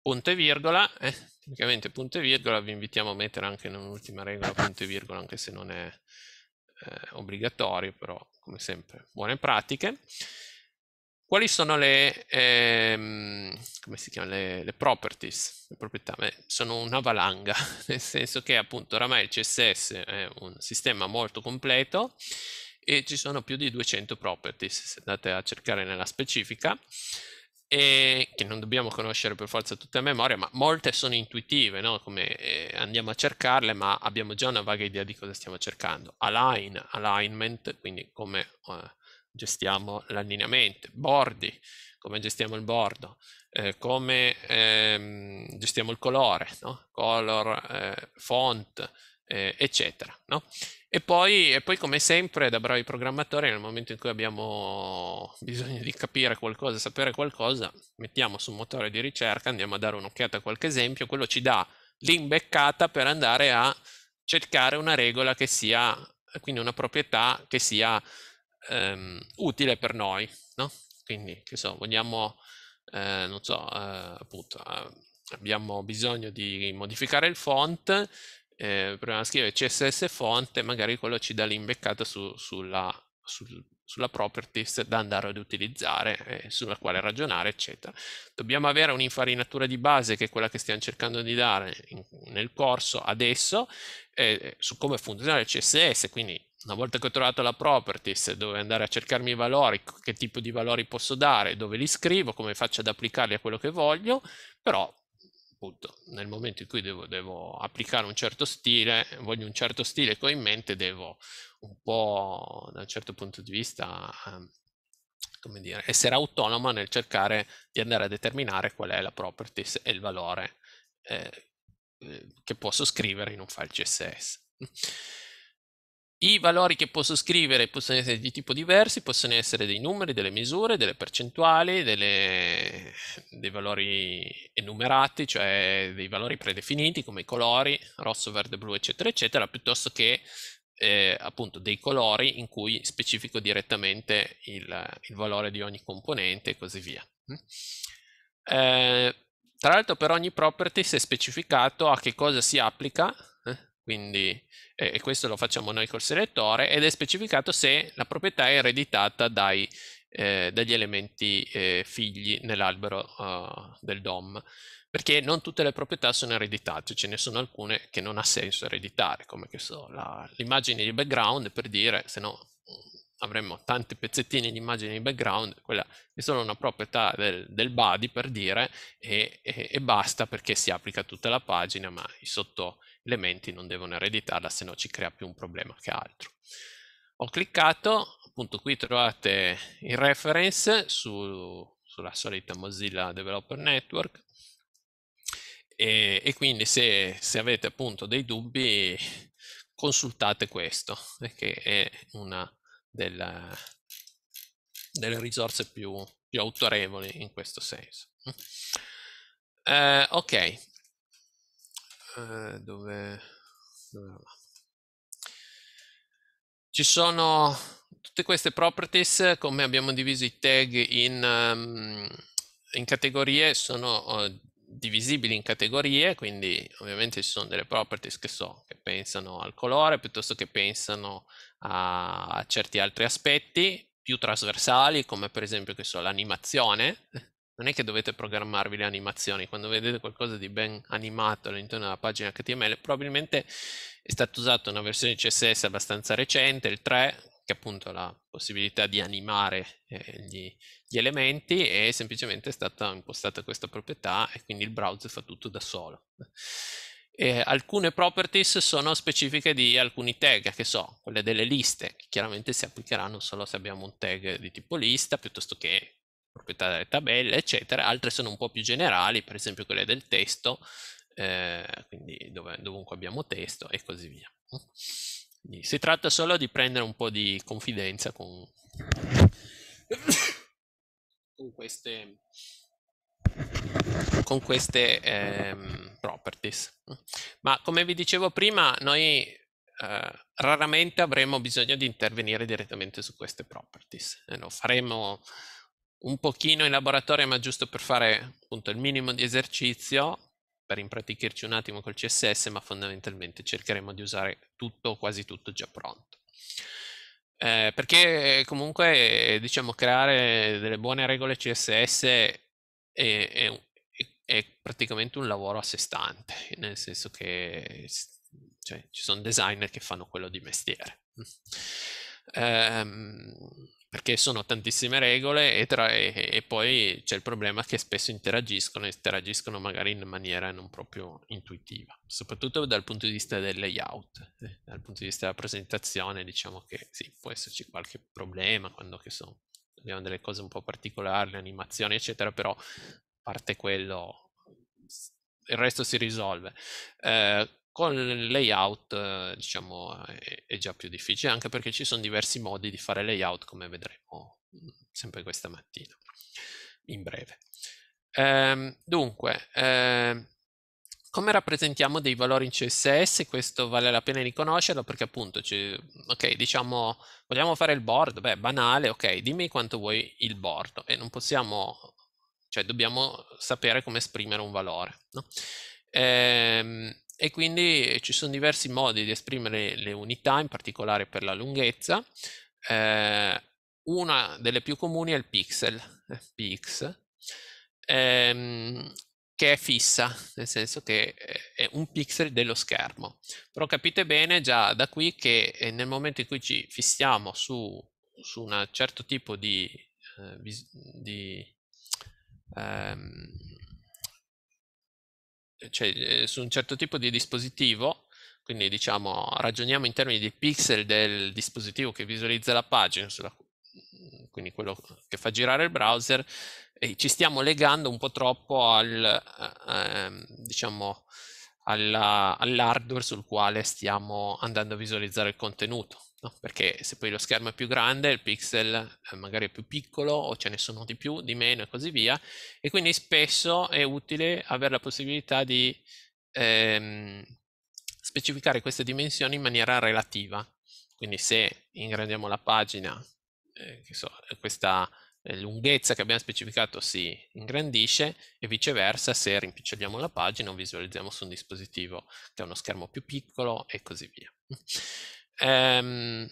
punto e virgola, eh, tipicamente punto e virgola, vi invitiamo a mettere anche in un'ultima regola punto e virgola, anche se non è eh, obbligatorio, però come sempre buone pratiche. Quali sono le, ehm, come si chiama, le, le properties, le proprietà? Beh, sono una valanga, nel senso che appunto oramai il CSS è un sistema molto completo, e ci sono più di 200 properties se andate a cercare nella specifica e che non dobbiamo conoscere per forza tutte a memoria, ma molte sono intuitive, no? come eh, andiamo a cercarle, ma abbiamo già una vaga idea di cosa stiamo cercando. Align, alignment, quindi come eh, gestiamo l'allineamento, bordi, come gestiamo il bordo, eh, come ehm, gestiamo il colore, no? color, eh, font, eh, eccetera. No? E, poi, e, poi, come sempre, da bravi programmatori, nel momento in cui abbiamo bisogno di capire qualcosa, sapere qualcosa, mettiamo su un motore di ricerca, andiamo a dare un'occhiata a qualche esempio, quello ci dà l'imbeccata per andare a cercare una regola che sia, quindi una proprietà che sia ehm, utile per noi. No? Quindi, che so, vogliamo, eh, non so, eh, appunto, eh, abbiamo bisogno di modificare il font eh, proviamo a scrivere CSS fonte, magari quello ci dà l'imbeccata su, sulla, sul, sulla properties da andare ad utilizzare, eh, sulla quale ragionare, eccetera. Dobbiamo avere un'infarinatura di base che è quella che stiamo cercando di dare in, nel corso adesso eh, su come funziona il CSS, quindi una volta che ho trovato la properties dove andare a cercarmi i valori, che tipo di valori posso dare, dove li scrivo, come faccio ad applicarli a quello che voglio, però appunto nel momento in cui devo, devo, applicare un certo stile, voglio un certo stile che ho in mente, devo un po' da un certo punto di vista, ehm, come dire, essere autonoma nel cercare di andare a determinare qual è la properties e il valore eh, eh che posso scrivere in un file CSS. I valori che posso scrivere possono essere di tipo diversi, possono essere dei numeri, delle misure, delle percentuali, delle, dei valori enumerati, cioè dei valori predefiniti come i colori, rosso, verde, blu, eccetera, eccetera, piuttosto che eh, appunto dei colori in cui specifico direttamente il, il valore di ogni componente e così via. Mm? Eh, tra l'altro per ogni property si è specificato a che cosa si applica quindi, eh, questo lo facciamo noi col selettore ed è specificato se la proprietà è ereditata dai, eh, dagli elementi eh, figli nell'albero uh, del DOM perché non tutte le proprietà sono ereditate, ce ne sono alcune che non ha senso ereditare, come che so, l'immagine di background per dire, se no mm, avremmo tanti pezzettini di immagine di background, quella è solo una proprietà del, del body per dire, e, e, e basta perché si applica tutta la pagina, ma i sotto elementi non devono ereditarla, se no ci crea più un problema che altro. Ho cliccato, appunto qui trovate il reference su, sulla solita Mozilla Developer Network e, e quindi se, se, avete appunto dei dubbi consultate questo, che è una della, delle risorse più, più autorevoli in questo senso. Uh, ok, eh, dove, dove va? ci sono tutte queste properties come abbiamo diviso i tag in, um, in categorie sono uh, divisibili in categorie quindi ovviamente ci sono delle properties che so che pensano al colore piuttosto che pensano a, a certi altri aspetti più trasversali come per esempio che so l'animazione non è che dovete programmarvi le animazioni, quando vedete qualcosa di ben animato all'interno della pagina HTML, probabilmente è stata usata una versione CSS abbastanza recente, il 3, che appunto ha la possibilità di animare eh, gli, gli, elementi e semplicemente è stata impostata questa proprietà e quindi il browser fa tutto da solo. E alcune properties sono specifiche di alcuni tag, che so, quelle delle liste, che chiaramente si applicheranno solo se abbiamo un tag di tipo lista piuttosto che proprietà delle tabelle, eccetera, altre sono un po' più generali, per esempio quelle del testo, eh, quindi dove, dovunque abbiamo testo e così via. Quindi si tratta solo di prendere un po' di confidenza con, con queste, con queste ehm, properties. Ma come vi dicevo prima, noi Uh, raramente avremo bisogno di intervenire direttamente su queste properties. Eh, lo faremo un pochino in laboratorio, ma giusto per fare appunto il minimo di esercizio, per impratichirci un attimo col CSS, ma fondamentalmente cercheremo di usare tutto o quasi tutto già pronto. Eh, perché comunque, diciamo, creare delle buone regole CSS è, è, è praticamente un lavoro a sé stante, nel senso che cioè, ci sono designer che fanno quello di mestiere. Um, perché sono tantissime regole e, tra, e, e, poi c'è il problema che spesso interagiscono e interagiscono magari in maniera non proprio intuitiva, soprattutto dal punto di vista del layout, eh, dal punto di vista della presentazione diciamo che sì, può esserci qualche problema quando che so, abbiamo delle cose un po' particolari, le animazioni eccetera, però a parte quello il resto si risolve. Eh, con il layout, eh, diciamo, è, già più difficile, anche perché ci sono diversi modi di fare layout, come vedremo mm, sempre questa mattina, in breve. Ehm, dunque, ehm, come rappresentiamo dei valori in CSS? Questo vale la pena di conoscerlo perché appunto, ok, diciamo, vogliamo fare il board? Beh, banale, ok, dimmi quanto vuoi il board e non possiamo, cioè dobbiamo sapere come esprimere un valore. No? Ehm, e quindi eh, ci sono diversi modi di esprimere le unità, in particolare per la lunghezza. Eh, una delle più comuni è il pixel, eh, px, ehm, che è fissa, nel senso che eh, è un pixel dello schermo. Però capite bene già da qui che nel momento in cui ci fissiamo su, su un certo tipo di, eh, di ehm, eh, cioè, eh, su un certo tipo di dispositivo, quindi diciamo ragioniamo in termini di pixel del dispositivo che visualizza la pagina, sulla, mm, quindi quello che fa girare il browser, e ci stiamo legando un po' troppo al, eh, ehm, diciamo, all'hardware sul quale stiamo andando a visualizzare il contenuto. No? Certo. Perché se poi lo schermo è più grande, il pixel eh, magari è più piccolo o ce ne sono di più, di meno e così via. E quindi spesso è utile avere la possibilità di ehm, specificare queste dimensioni in maniera relativa. Quindi se ingrandiamo la pagina, eh, so, eh, questa eh, lunghezza che abbiamo specificato si ingrandisce e viceversa se rimpiccioliamo la pagina o visualizziamo su un dispositivo che ha uno schermo più piccolo e così via. Ehm,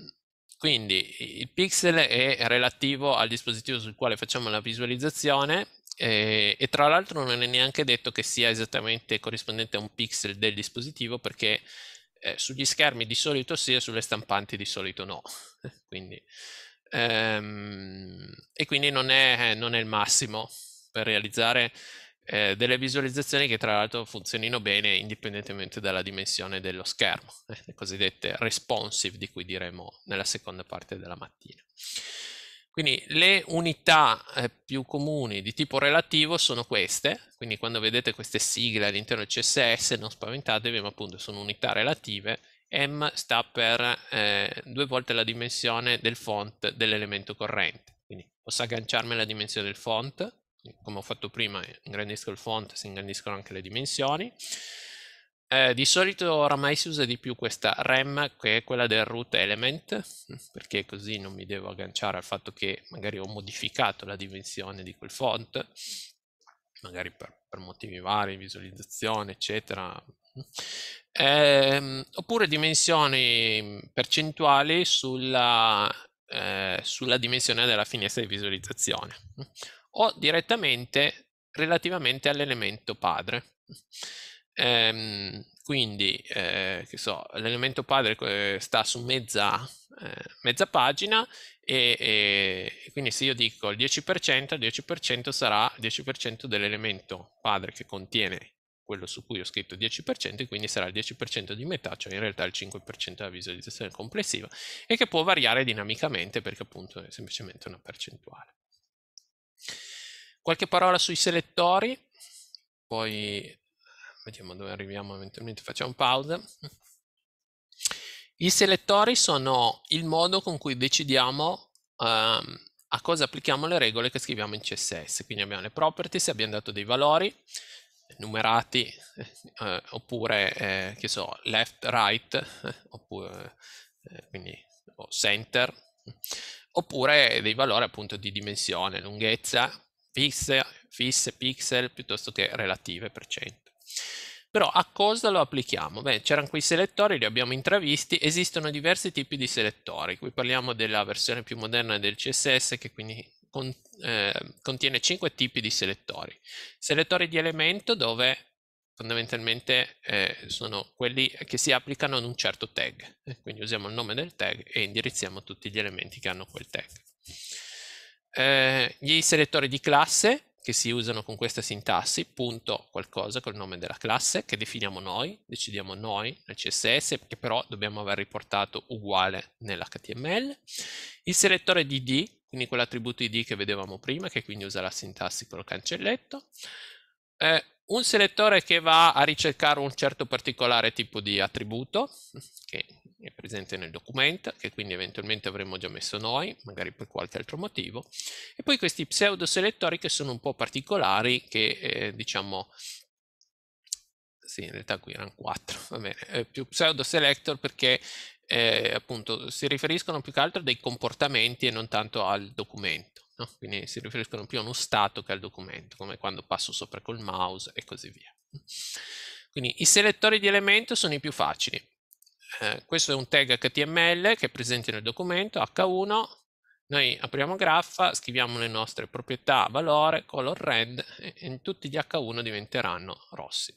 quindi il pixel è relativo al dispositivo sul quale facciamo la visualizzazione e, eh, e tra l'altro non è neanche detto che sia esattamente corrispondente a un pixel del dispositivo perché eh, sugli schermi di solito sì e sulle stampanti di solito no. quindi, ehm, e quindi non è, non è il massimo per realizzare eh, delle visualizzazioni che tra l'altro funzionino bene indipendentemente dalla dimensione dello schermo, le cosiddette responsive di cui diremo nella seconda parte della mattina. Quindi le unità eh, più comuni di tipo relativo sono queste, quindi quando vedete queste sigle all'interno del CSS non spaventatevi, ma appunto sono unità relative, M sta per eh, due volte la dimensione del font dell'elemento corrente, quindi posso agganciarmi alla dimensione del font, come ho fatto prima eh, ingrandisco il font, si ingrandiscono anche le dimensioni. Eh, di solito oramai si usa di più questa rem che è quella del root element perché così non mi devo agganciare al fatto che magari ho modificato la dimensione di quel font magari per, per motivi vari, visualizzazione eccetera eh, oppure dimensioni mm, percentuali sulla, eh, sulla dimensione della finestra di visualizzazione o direttamente relativamente all'elemento padre. Ehm, quindi, eh, so, l'elemento padre eh, sta su mezza, eh, mezza pagina e, e, quindi se io dico il 10%, il 10% sarà il 10% dell'elemento padre che contiene quello su cui ho scritto 10% e quindi sarà il 10% di metà, cioè in realtà il 5% della visualizzazione complessiva e che può variare dinamicamente perché appunto è semplicemente una percentuale. Qualche parola sui selettori, poi vediamo dove arriviamo eventualmente, facciamo pausa. I selettori sono il modo con cui decidiamo um, a cosa applichiamo le regole che scriviamo in CSS. Quindi abbiamo le properties, abbiamo dato dei valori numerati eh, oppure, eh, che so, left, right, eh, oppure quindi o center, oppure dei valori appunto di dimensione, lunghezza, fisse, fisse pixel piuttosto che relative per cento. Però a cosa lo applichiamo? Beh, c'erano quei selettori, li abbiamo intravisti, esistono diversi tipi di selettori, qui parliamo della versione più moderna del CSS che quindi con, eh, contiene 5 tipi di selettori. Selettori di elemento dove fondamentalmente eh, sono quelli che si applicano ad un certo tag. Eh, quindi usiamo il nome del tag e indirizziamo tutti gli elementi che hanno quel tag. Eh, gli selettori di classe che si usano con questa sintassi, punto qualcosa col nome della classe che definiamo noi, decidiamo noi nel CSS, che però dobbiamo aver riportato uguale nell'HTML. Il selettore di D, quindi quell'attributo ID che vedevamo prima, che quindi usa la sintassi con il cancelletto. Eh, un selettore che va a ricercare un certo particolare tipo di attributo che è presente nel documento, che quindi eventualmente avremmo già messo noi, magari per qualche altro motivo, e poi questi pseudo selettori che sono un po' particolari, che eh, diciamo, sì in realtà qui erano quattro, va bene, eh, più pseudo selector perché eh, appunto si riferiscono più che altro a dei comportamenti e non tanto al documento. No? Quindi si riferiscono più a uno stato che al documento, come quando passo sopra col mouse e così via. Quindi i selettori di elemento sono i più facili. Eh, questo è un tag HTML che è presente nel documento H1. Noi apriamo graffa, scriviamo le nostre proprietà, valore, color red e, e tutti gli H1 diventeranno rossi.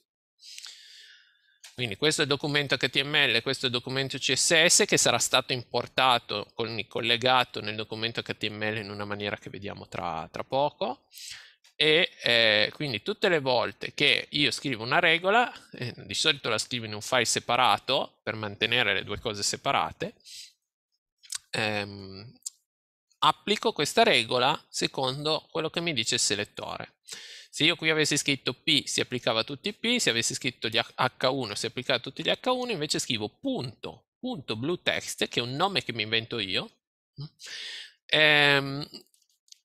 Quindi questo è il documento HTML, questo è il documento CSS che sarà stato importato, con, collegato nel documento HTML in una maniera che vediamo tra, tra poco. E eh, quindi tutte le volte che io scrivo una regola, eh, di solito la scrivo in un file separato per mantenere le due cose separate, ehm, applico questa regola secondo quello che mi dice il selettore. Se io qui avessi scritto P si applicava a tutti i P, se avessi scritto gli H1 si applicava a tutti gli H1, invece scrivo punto, punto blue text, che è un nome che mi invento io, mm, ehm,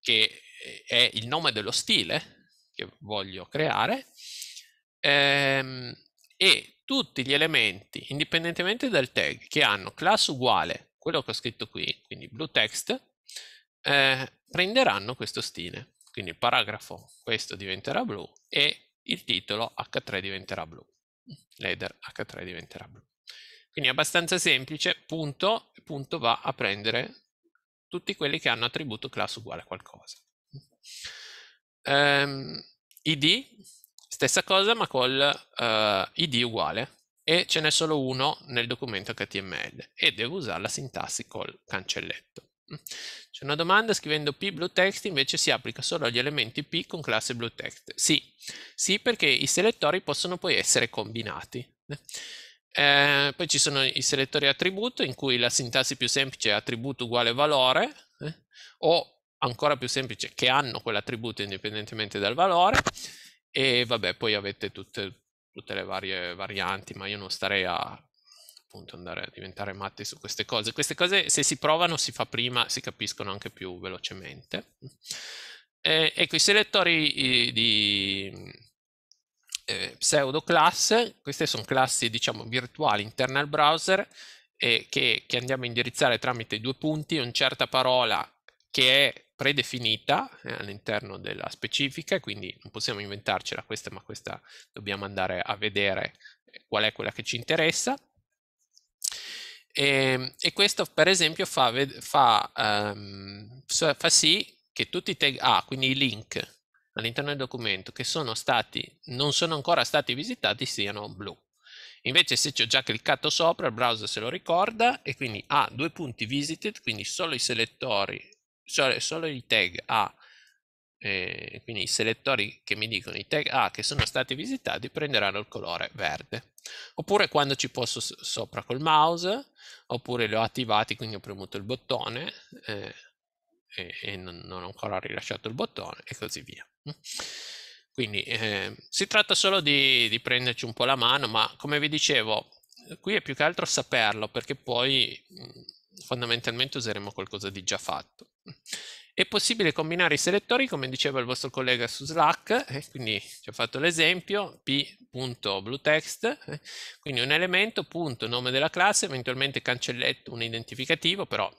che è il nome dello stile che voglio creare, ehm, e tutti gli elementi, indipendentemente dal tag, che hanno class uguale, quello che ho scritto qui, quindi blue text, eh, prenderanno questo stile. Quindi il paragrafo, questo diventerà blu e il titolo H3 diventerà blu. L'header H3 diventerà blu. Quindi è abbastanza semplice, punto, punto va a prendere tutti quelli che hanno attributo class uguale a qualcosa. Um, ehm, id, stessa cosa ma col uh, eh, id uguale e ce n'è solo uno nel documento HTML e devo usare la sintassi col cancelletto. C'è una domanda scrivendo P text invece si applica solo agli elementi P con classe BlueText. Sì, sì perché i selettori possono poi essere combinati. Eh, poi ci sono i selettori attributo in cui la sintassi più semplice è attributo uguale valore eh, o ancora più semplice che hanno quell'attributo indipendentemente dal valore e vabbè poi avete tutte, tutte le varie varianti ma io non starei a appunto andare a diventare matti su queste cose. Queste cose se si provano si fa prima, si capiscono anche più velocemente. E, ecco, i selettori di eh, pseudo classe, queste sono classi diciamo virtuali interne al browser eh, che, che andiamo a indirizzare tramite due punti, una certa parola che è predefinita eh, all'interno della specifica, quindi non possiamo inventarcela questa, ma questa dobbiamo andare a vedere eh, qual è quella che ci interessa. E, ehm, e questo per esempio fa, fa, um, fa sì che tutti i tag A, ah, quindi i link all'interno del documento che sono stati, non sono ancora stati visitati siano blu. Invece se ci ho già cliccato sopra il browser se lo ricorda e quindi ha ah, due punti visited, quindi solo i selettori, solo, solo i tag A eh, quindi i selettori che mi dicono i tag A che sono stati visitati prenderanno il colore verde. Oppure quando ci posso sopra col mouse, oppure li ho attivati, quindi ho premuto il bottone eh, e, e non, non, ho ancora rilasciato il bottone e così via. Quindi eh, si tratta solo di, di prenderci un po' la mano, ma come vi dicevo, qui è più che altro saperlo perché poi mm, fondamentalmente useremo qualcosa di già fatto. È possibile combinare i selettori, come diceva il vostro collega su Slack, eh, quindi ci ho fatto l'esempio, p.bluetext, eh, quindi un elemento, punto, nome della classe, eventualmente cancelletto, un identificativo, però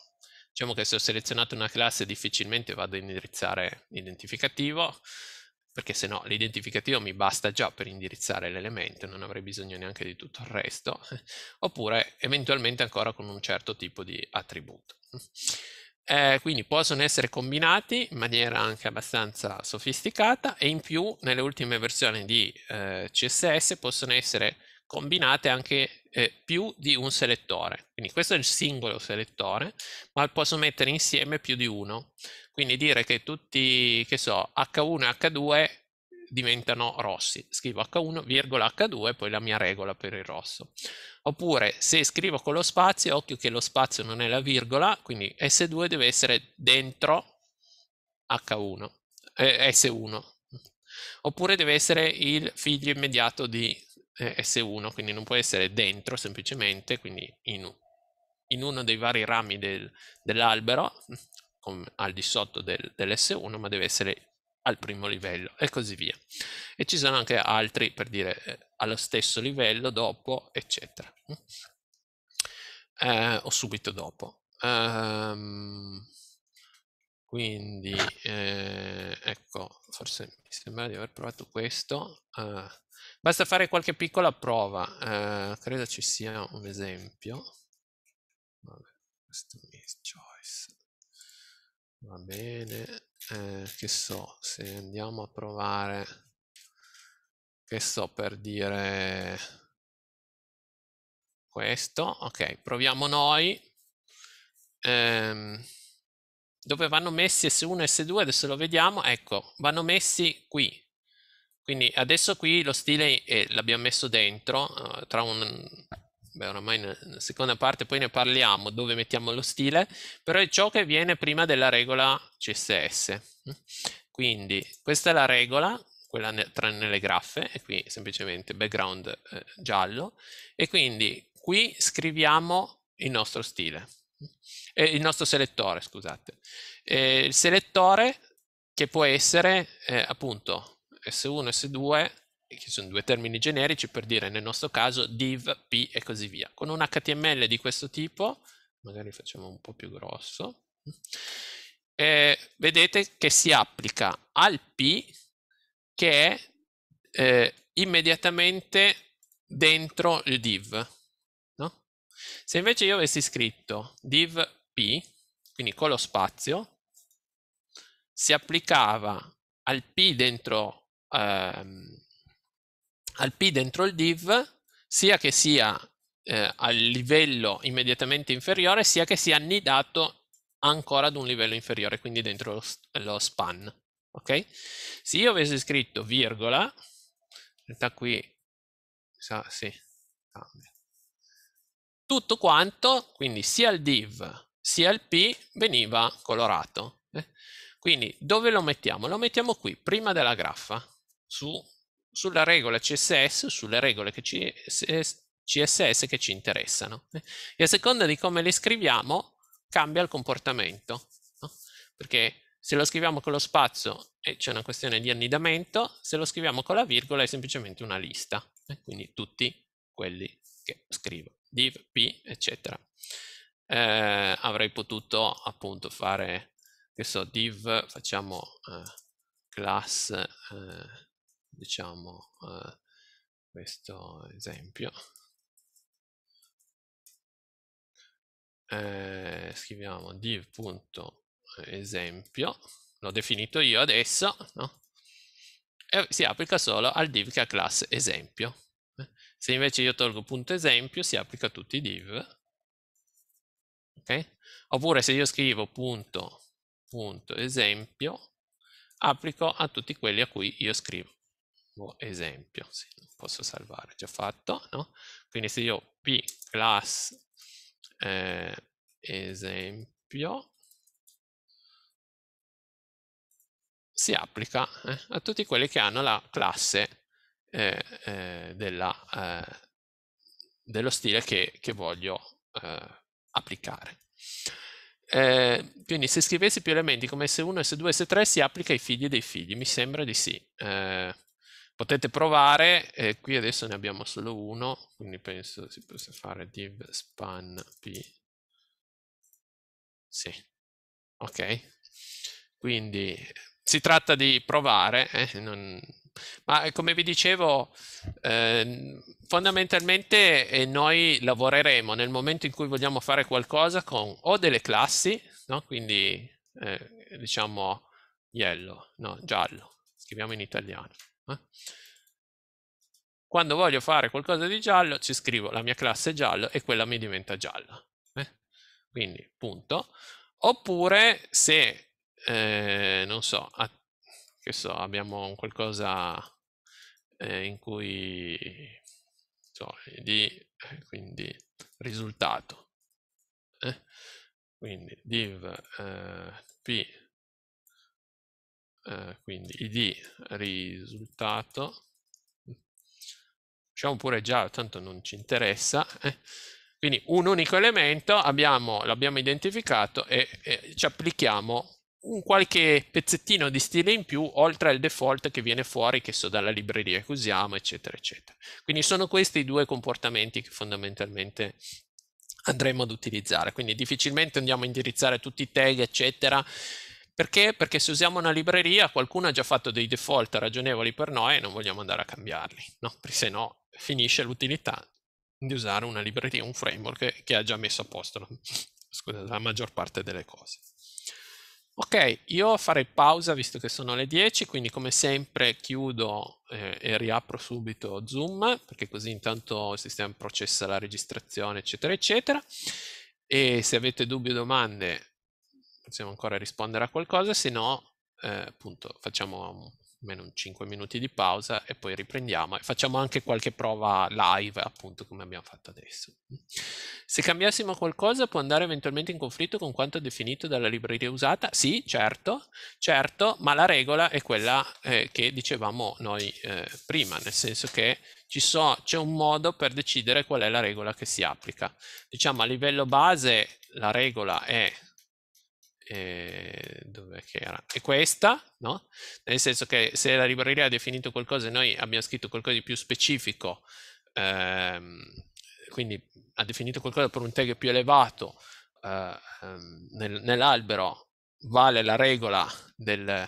diciamo che se ho selezionato una classe difficilmente vado a indirizzare l'identificativo, perché se no l'identificativo mi basta già per indirizzare l'elemento, non avrei bisogno neanche di tutto il resto, eh, oppure eventualmente ancora con un certo tipo di attributo. Eh, quindi possono essere combinati in maniera anche abbastanza sofisticata e in più nelle ultime versioni di eh, CSS possono essere combinate anche eh, più di un selettore. Quindi questo è il singolo selettore, ma posso mettere insieme più di uno. Quindi dire che tutti, che so, H1 e H2 diventano rossi. Scrivo H1, H2, poi la mia regola per il rosso. Oppure se scrivo con lo spazio, occhio che lo spazio non è la virgola, quindi S2 deve essere dentro H1, eh, S1. Oppure deve essere il figlio immediato di eh, S1, quindi non può essere dentro semplicemente, quindi in, in uno dei vari rami del, dell'albero, al di sotto del, dell'S1, ma deve essere al primo livello e così via. E ci sono anche altri, per dire, eh, allo stesso livello, dopo, eccetera. Eh, o subito dopo. Um, quindi, eh, ecco, forse mi sembra di aver provato questo. Uh, basta fare qualche piccola prova. Uh, credo ci sia un esempio. Vabbè, questo mi choice. Va bene eh, che so, se andiamo a provare, che so, per dire questo, ok, proviamo noi, ehm, dove vanno messi S1 e S2, adesso lo vediamo, ecco, vanno messi qui, quindi adesso qui lo stile eh, l'abbiamo messo dentro, eh, tra un beh, oramai nella seconda parte poi ne parliamo, dove mettiamo lo stile, però è ciò che viene prima della regola CSS. Quindi questa è la regola, quella ne, tra, nelle graffe, e qui semplicemente background eh, giallo, e quindi qui scriviamo il nostro stile, eh, il nostro selettore, scusate. Eh, il selettore che può essere eh, appunto S1, S2, che sono due termini generici per dire nel nostro caso div, p e così via. Con un HTML di questo tipo, magari facciamo un po' più grosso, eh, vedete che si applica al p che è eh, immediatamente dentro il div. No? Se invece io avessi scritto div p, quindi con lo spazio, si applicava al p dentro... Ehm, al P dentro il div, sia che sia eh, al livello immediatamente inferiore, sia che sia annidato ancora ad un livello inferiore, quindi dentro lo, lo span. Ok? Se io avessi scritto virgola, in realtà qui, sa, sì, cambia. Tutto quanto, quindi sia il div sia il P veniva colorato. Eh? Quindi dove lo mettiamo? Lo mettiamo qui, prima della graffa, su sulla regola CSS, sulle regole che CSS, che ci interessano. Eh. E a seconda di come le scriviamo cambia il comportamento, no? perché se lo scriviamo con lo spazio eh, c'è una questione di annidamento, se lo scriviamo con la virgola è semplicemente una lista, eh? quindi tutti quelli che scrivo, div, p, eccetera. Eh, avrei potuto appunto fare, che so, div, facciamo eh, class eh, diciamo, eh, questo esempio. Eh, scriviamo div.esempio, l'ho definito io adesso, no? e si applica solo al div che ha classe esempio. Se invece io tolgo punto esempio, si applica a tutti i div. Okay? Oppure se io scrivo punto, punto esempio, applico a tutti quelli a cui io scrivo esempio, sì, non posso salvare, già fatto, no? Quindi se io p class eh, esempio si applica eh, a tutti quelli che hanno la classe eh, eh della, eh, dello stile che, che voglio eh, applicare. Eh, quindi se scrivessi più elementi come S1, S2, S3 si applica ai figli dei figli, mi sembra di sì. Eh, Potete provare, eh, qui adesso ne abbiamo solo uno, quindi penso si possa fare div span p. Sì, ok. Quindi si tratta di provare, eh, non... ma come vi dicevo, ehm, eh, fondamentalmente noi lavoreremo nel momento in cui vogliamo fare qualcosa con o delle classi, no? quindi eh, diciamo yellow, no, giallo, scriviamo in italiano eh? Quando voglio fare qualcosa di giallo, ci scrivo la mia classe giallo e quella mi diventa gialla. Eh? Quindi, punto. Oppure se, eh, non so, a, che so, abbiamo qualcosa eh, in cui, so, di, quindi, risultato. Quindi, div p eh, quindi id risultato usciamo pure già tanto non ci interessa eh. quindi un unico elemento l'abbiamo identificato e, e ci applichiamo un qualche pezzettino di stile in più oltre al default che viene fuori che so dalla libreria che usiamo eccetera eccetera quindi sono questi i due comportamenti che fondamentalmente andremo ad utilizzare quindi difficilmente andiamo a indirizzare tutti i tag eccetera perché? Perché se usiamo una libreria qualcuno ha già fatto dei default ragionevoli per noi e non vogliamo andare a cambiarli, no? Perché se no finisce l'utilità di usare una libreria, un framework che, ha già messo a posto no? Scusa, la maggior parte delle cose. Ok, io farei pausa visto che sono le 10, quindi come sempre chiudo eh, e riapro subito Zoom, perché così intanto il sistema processa la registrazione, eccetera, eccetera. E se avete dubbi o domande possiamo ancora rispondere a qualcosa, se no eh, appunto facciamo almeno 5 minuti di pausa e poi riprendiamo e facciamo anche qualche prova live appunto come abbiamo fatto adesso. Se cambiassimo qualcosa può andare eventualmente in conflitto con quanto definito dalla libreria usata? Sì, certo, certo, ma la regola è quella eh, che dicevamo noi eh, prima, nel senso che so, c'è un modo per decidere qual è la regola che si applica. Diciamo a livello base la regola è eh, dove era? È questa, no? Nel senso che se la libreria ha definito qualcosa e noi abbiamo scritto qualcosa di più specifico, ehm, quindi ha definito qualcosa per un tag più elevato eh, ehm, nel, nell'albero, vale la regola del,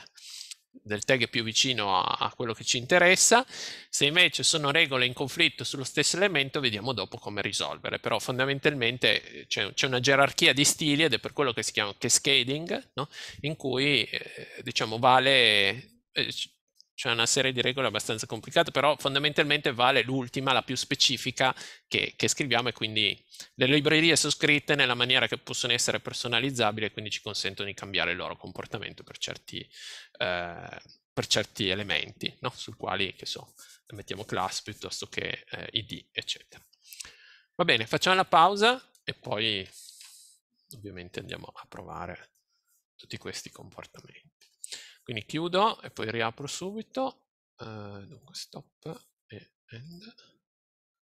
del tag più vicino a, a, quello che ci interessa. Se invece sono regole in conflitto sullo stesso elemento, vediamo dopo come risolvere. Però fondamentalmente eh, c'è, c'è una gerarchia di stili ed è per quello che si chiama cascading, no? in cui eh, diciamo vale... Eh, c'è una serie di regole abbastanza complicate, però fondamentalmente vale l'ultima, la più specifica che, che scriviamo e quindi le librerie sono scritte nella maniera che possono essere personalizzabili e quindi ci consentono di cambiare il loro comportamento per certi, eh, per certi elementi, no? sul quali, che so, mettiamo class piuttosto che eh, id, eccetera. Va bene, facciamo la pausa e poi ovviamente andiamo a provare tutti questi comportamenti. Quindi chiudo e poi riapro subito. Uh, dunque, stop e end.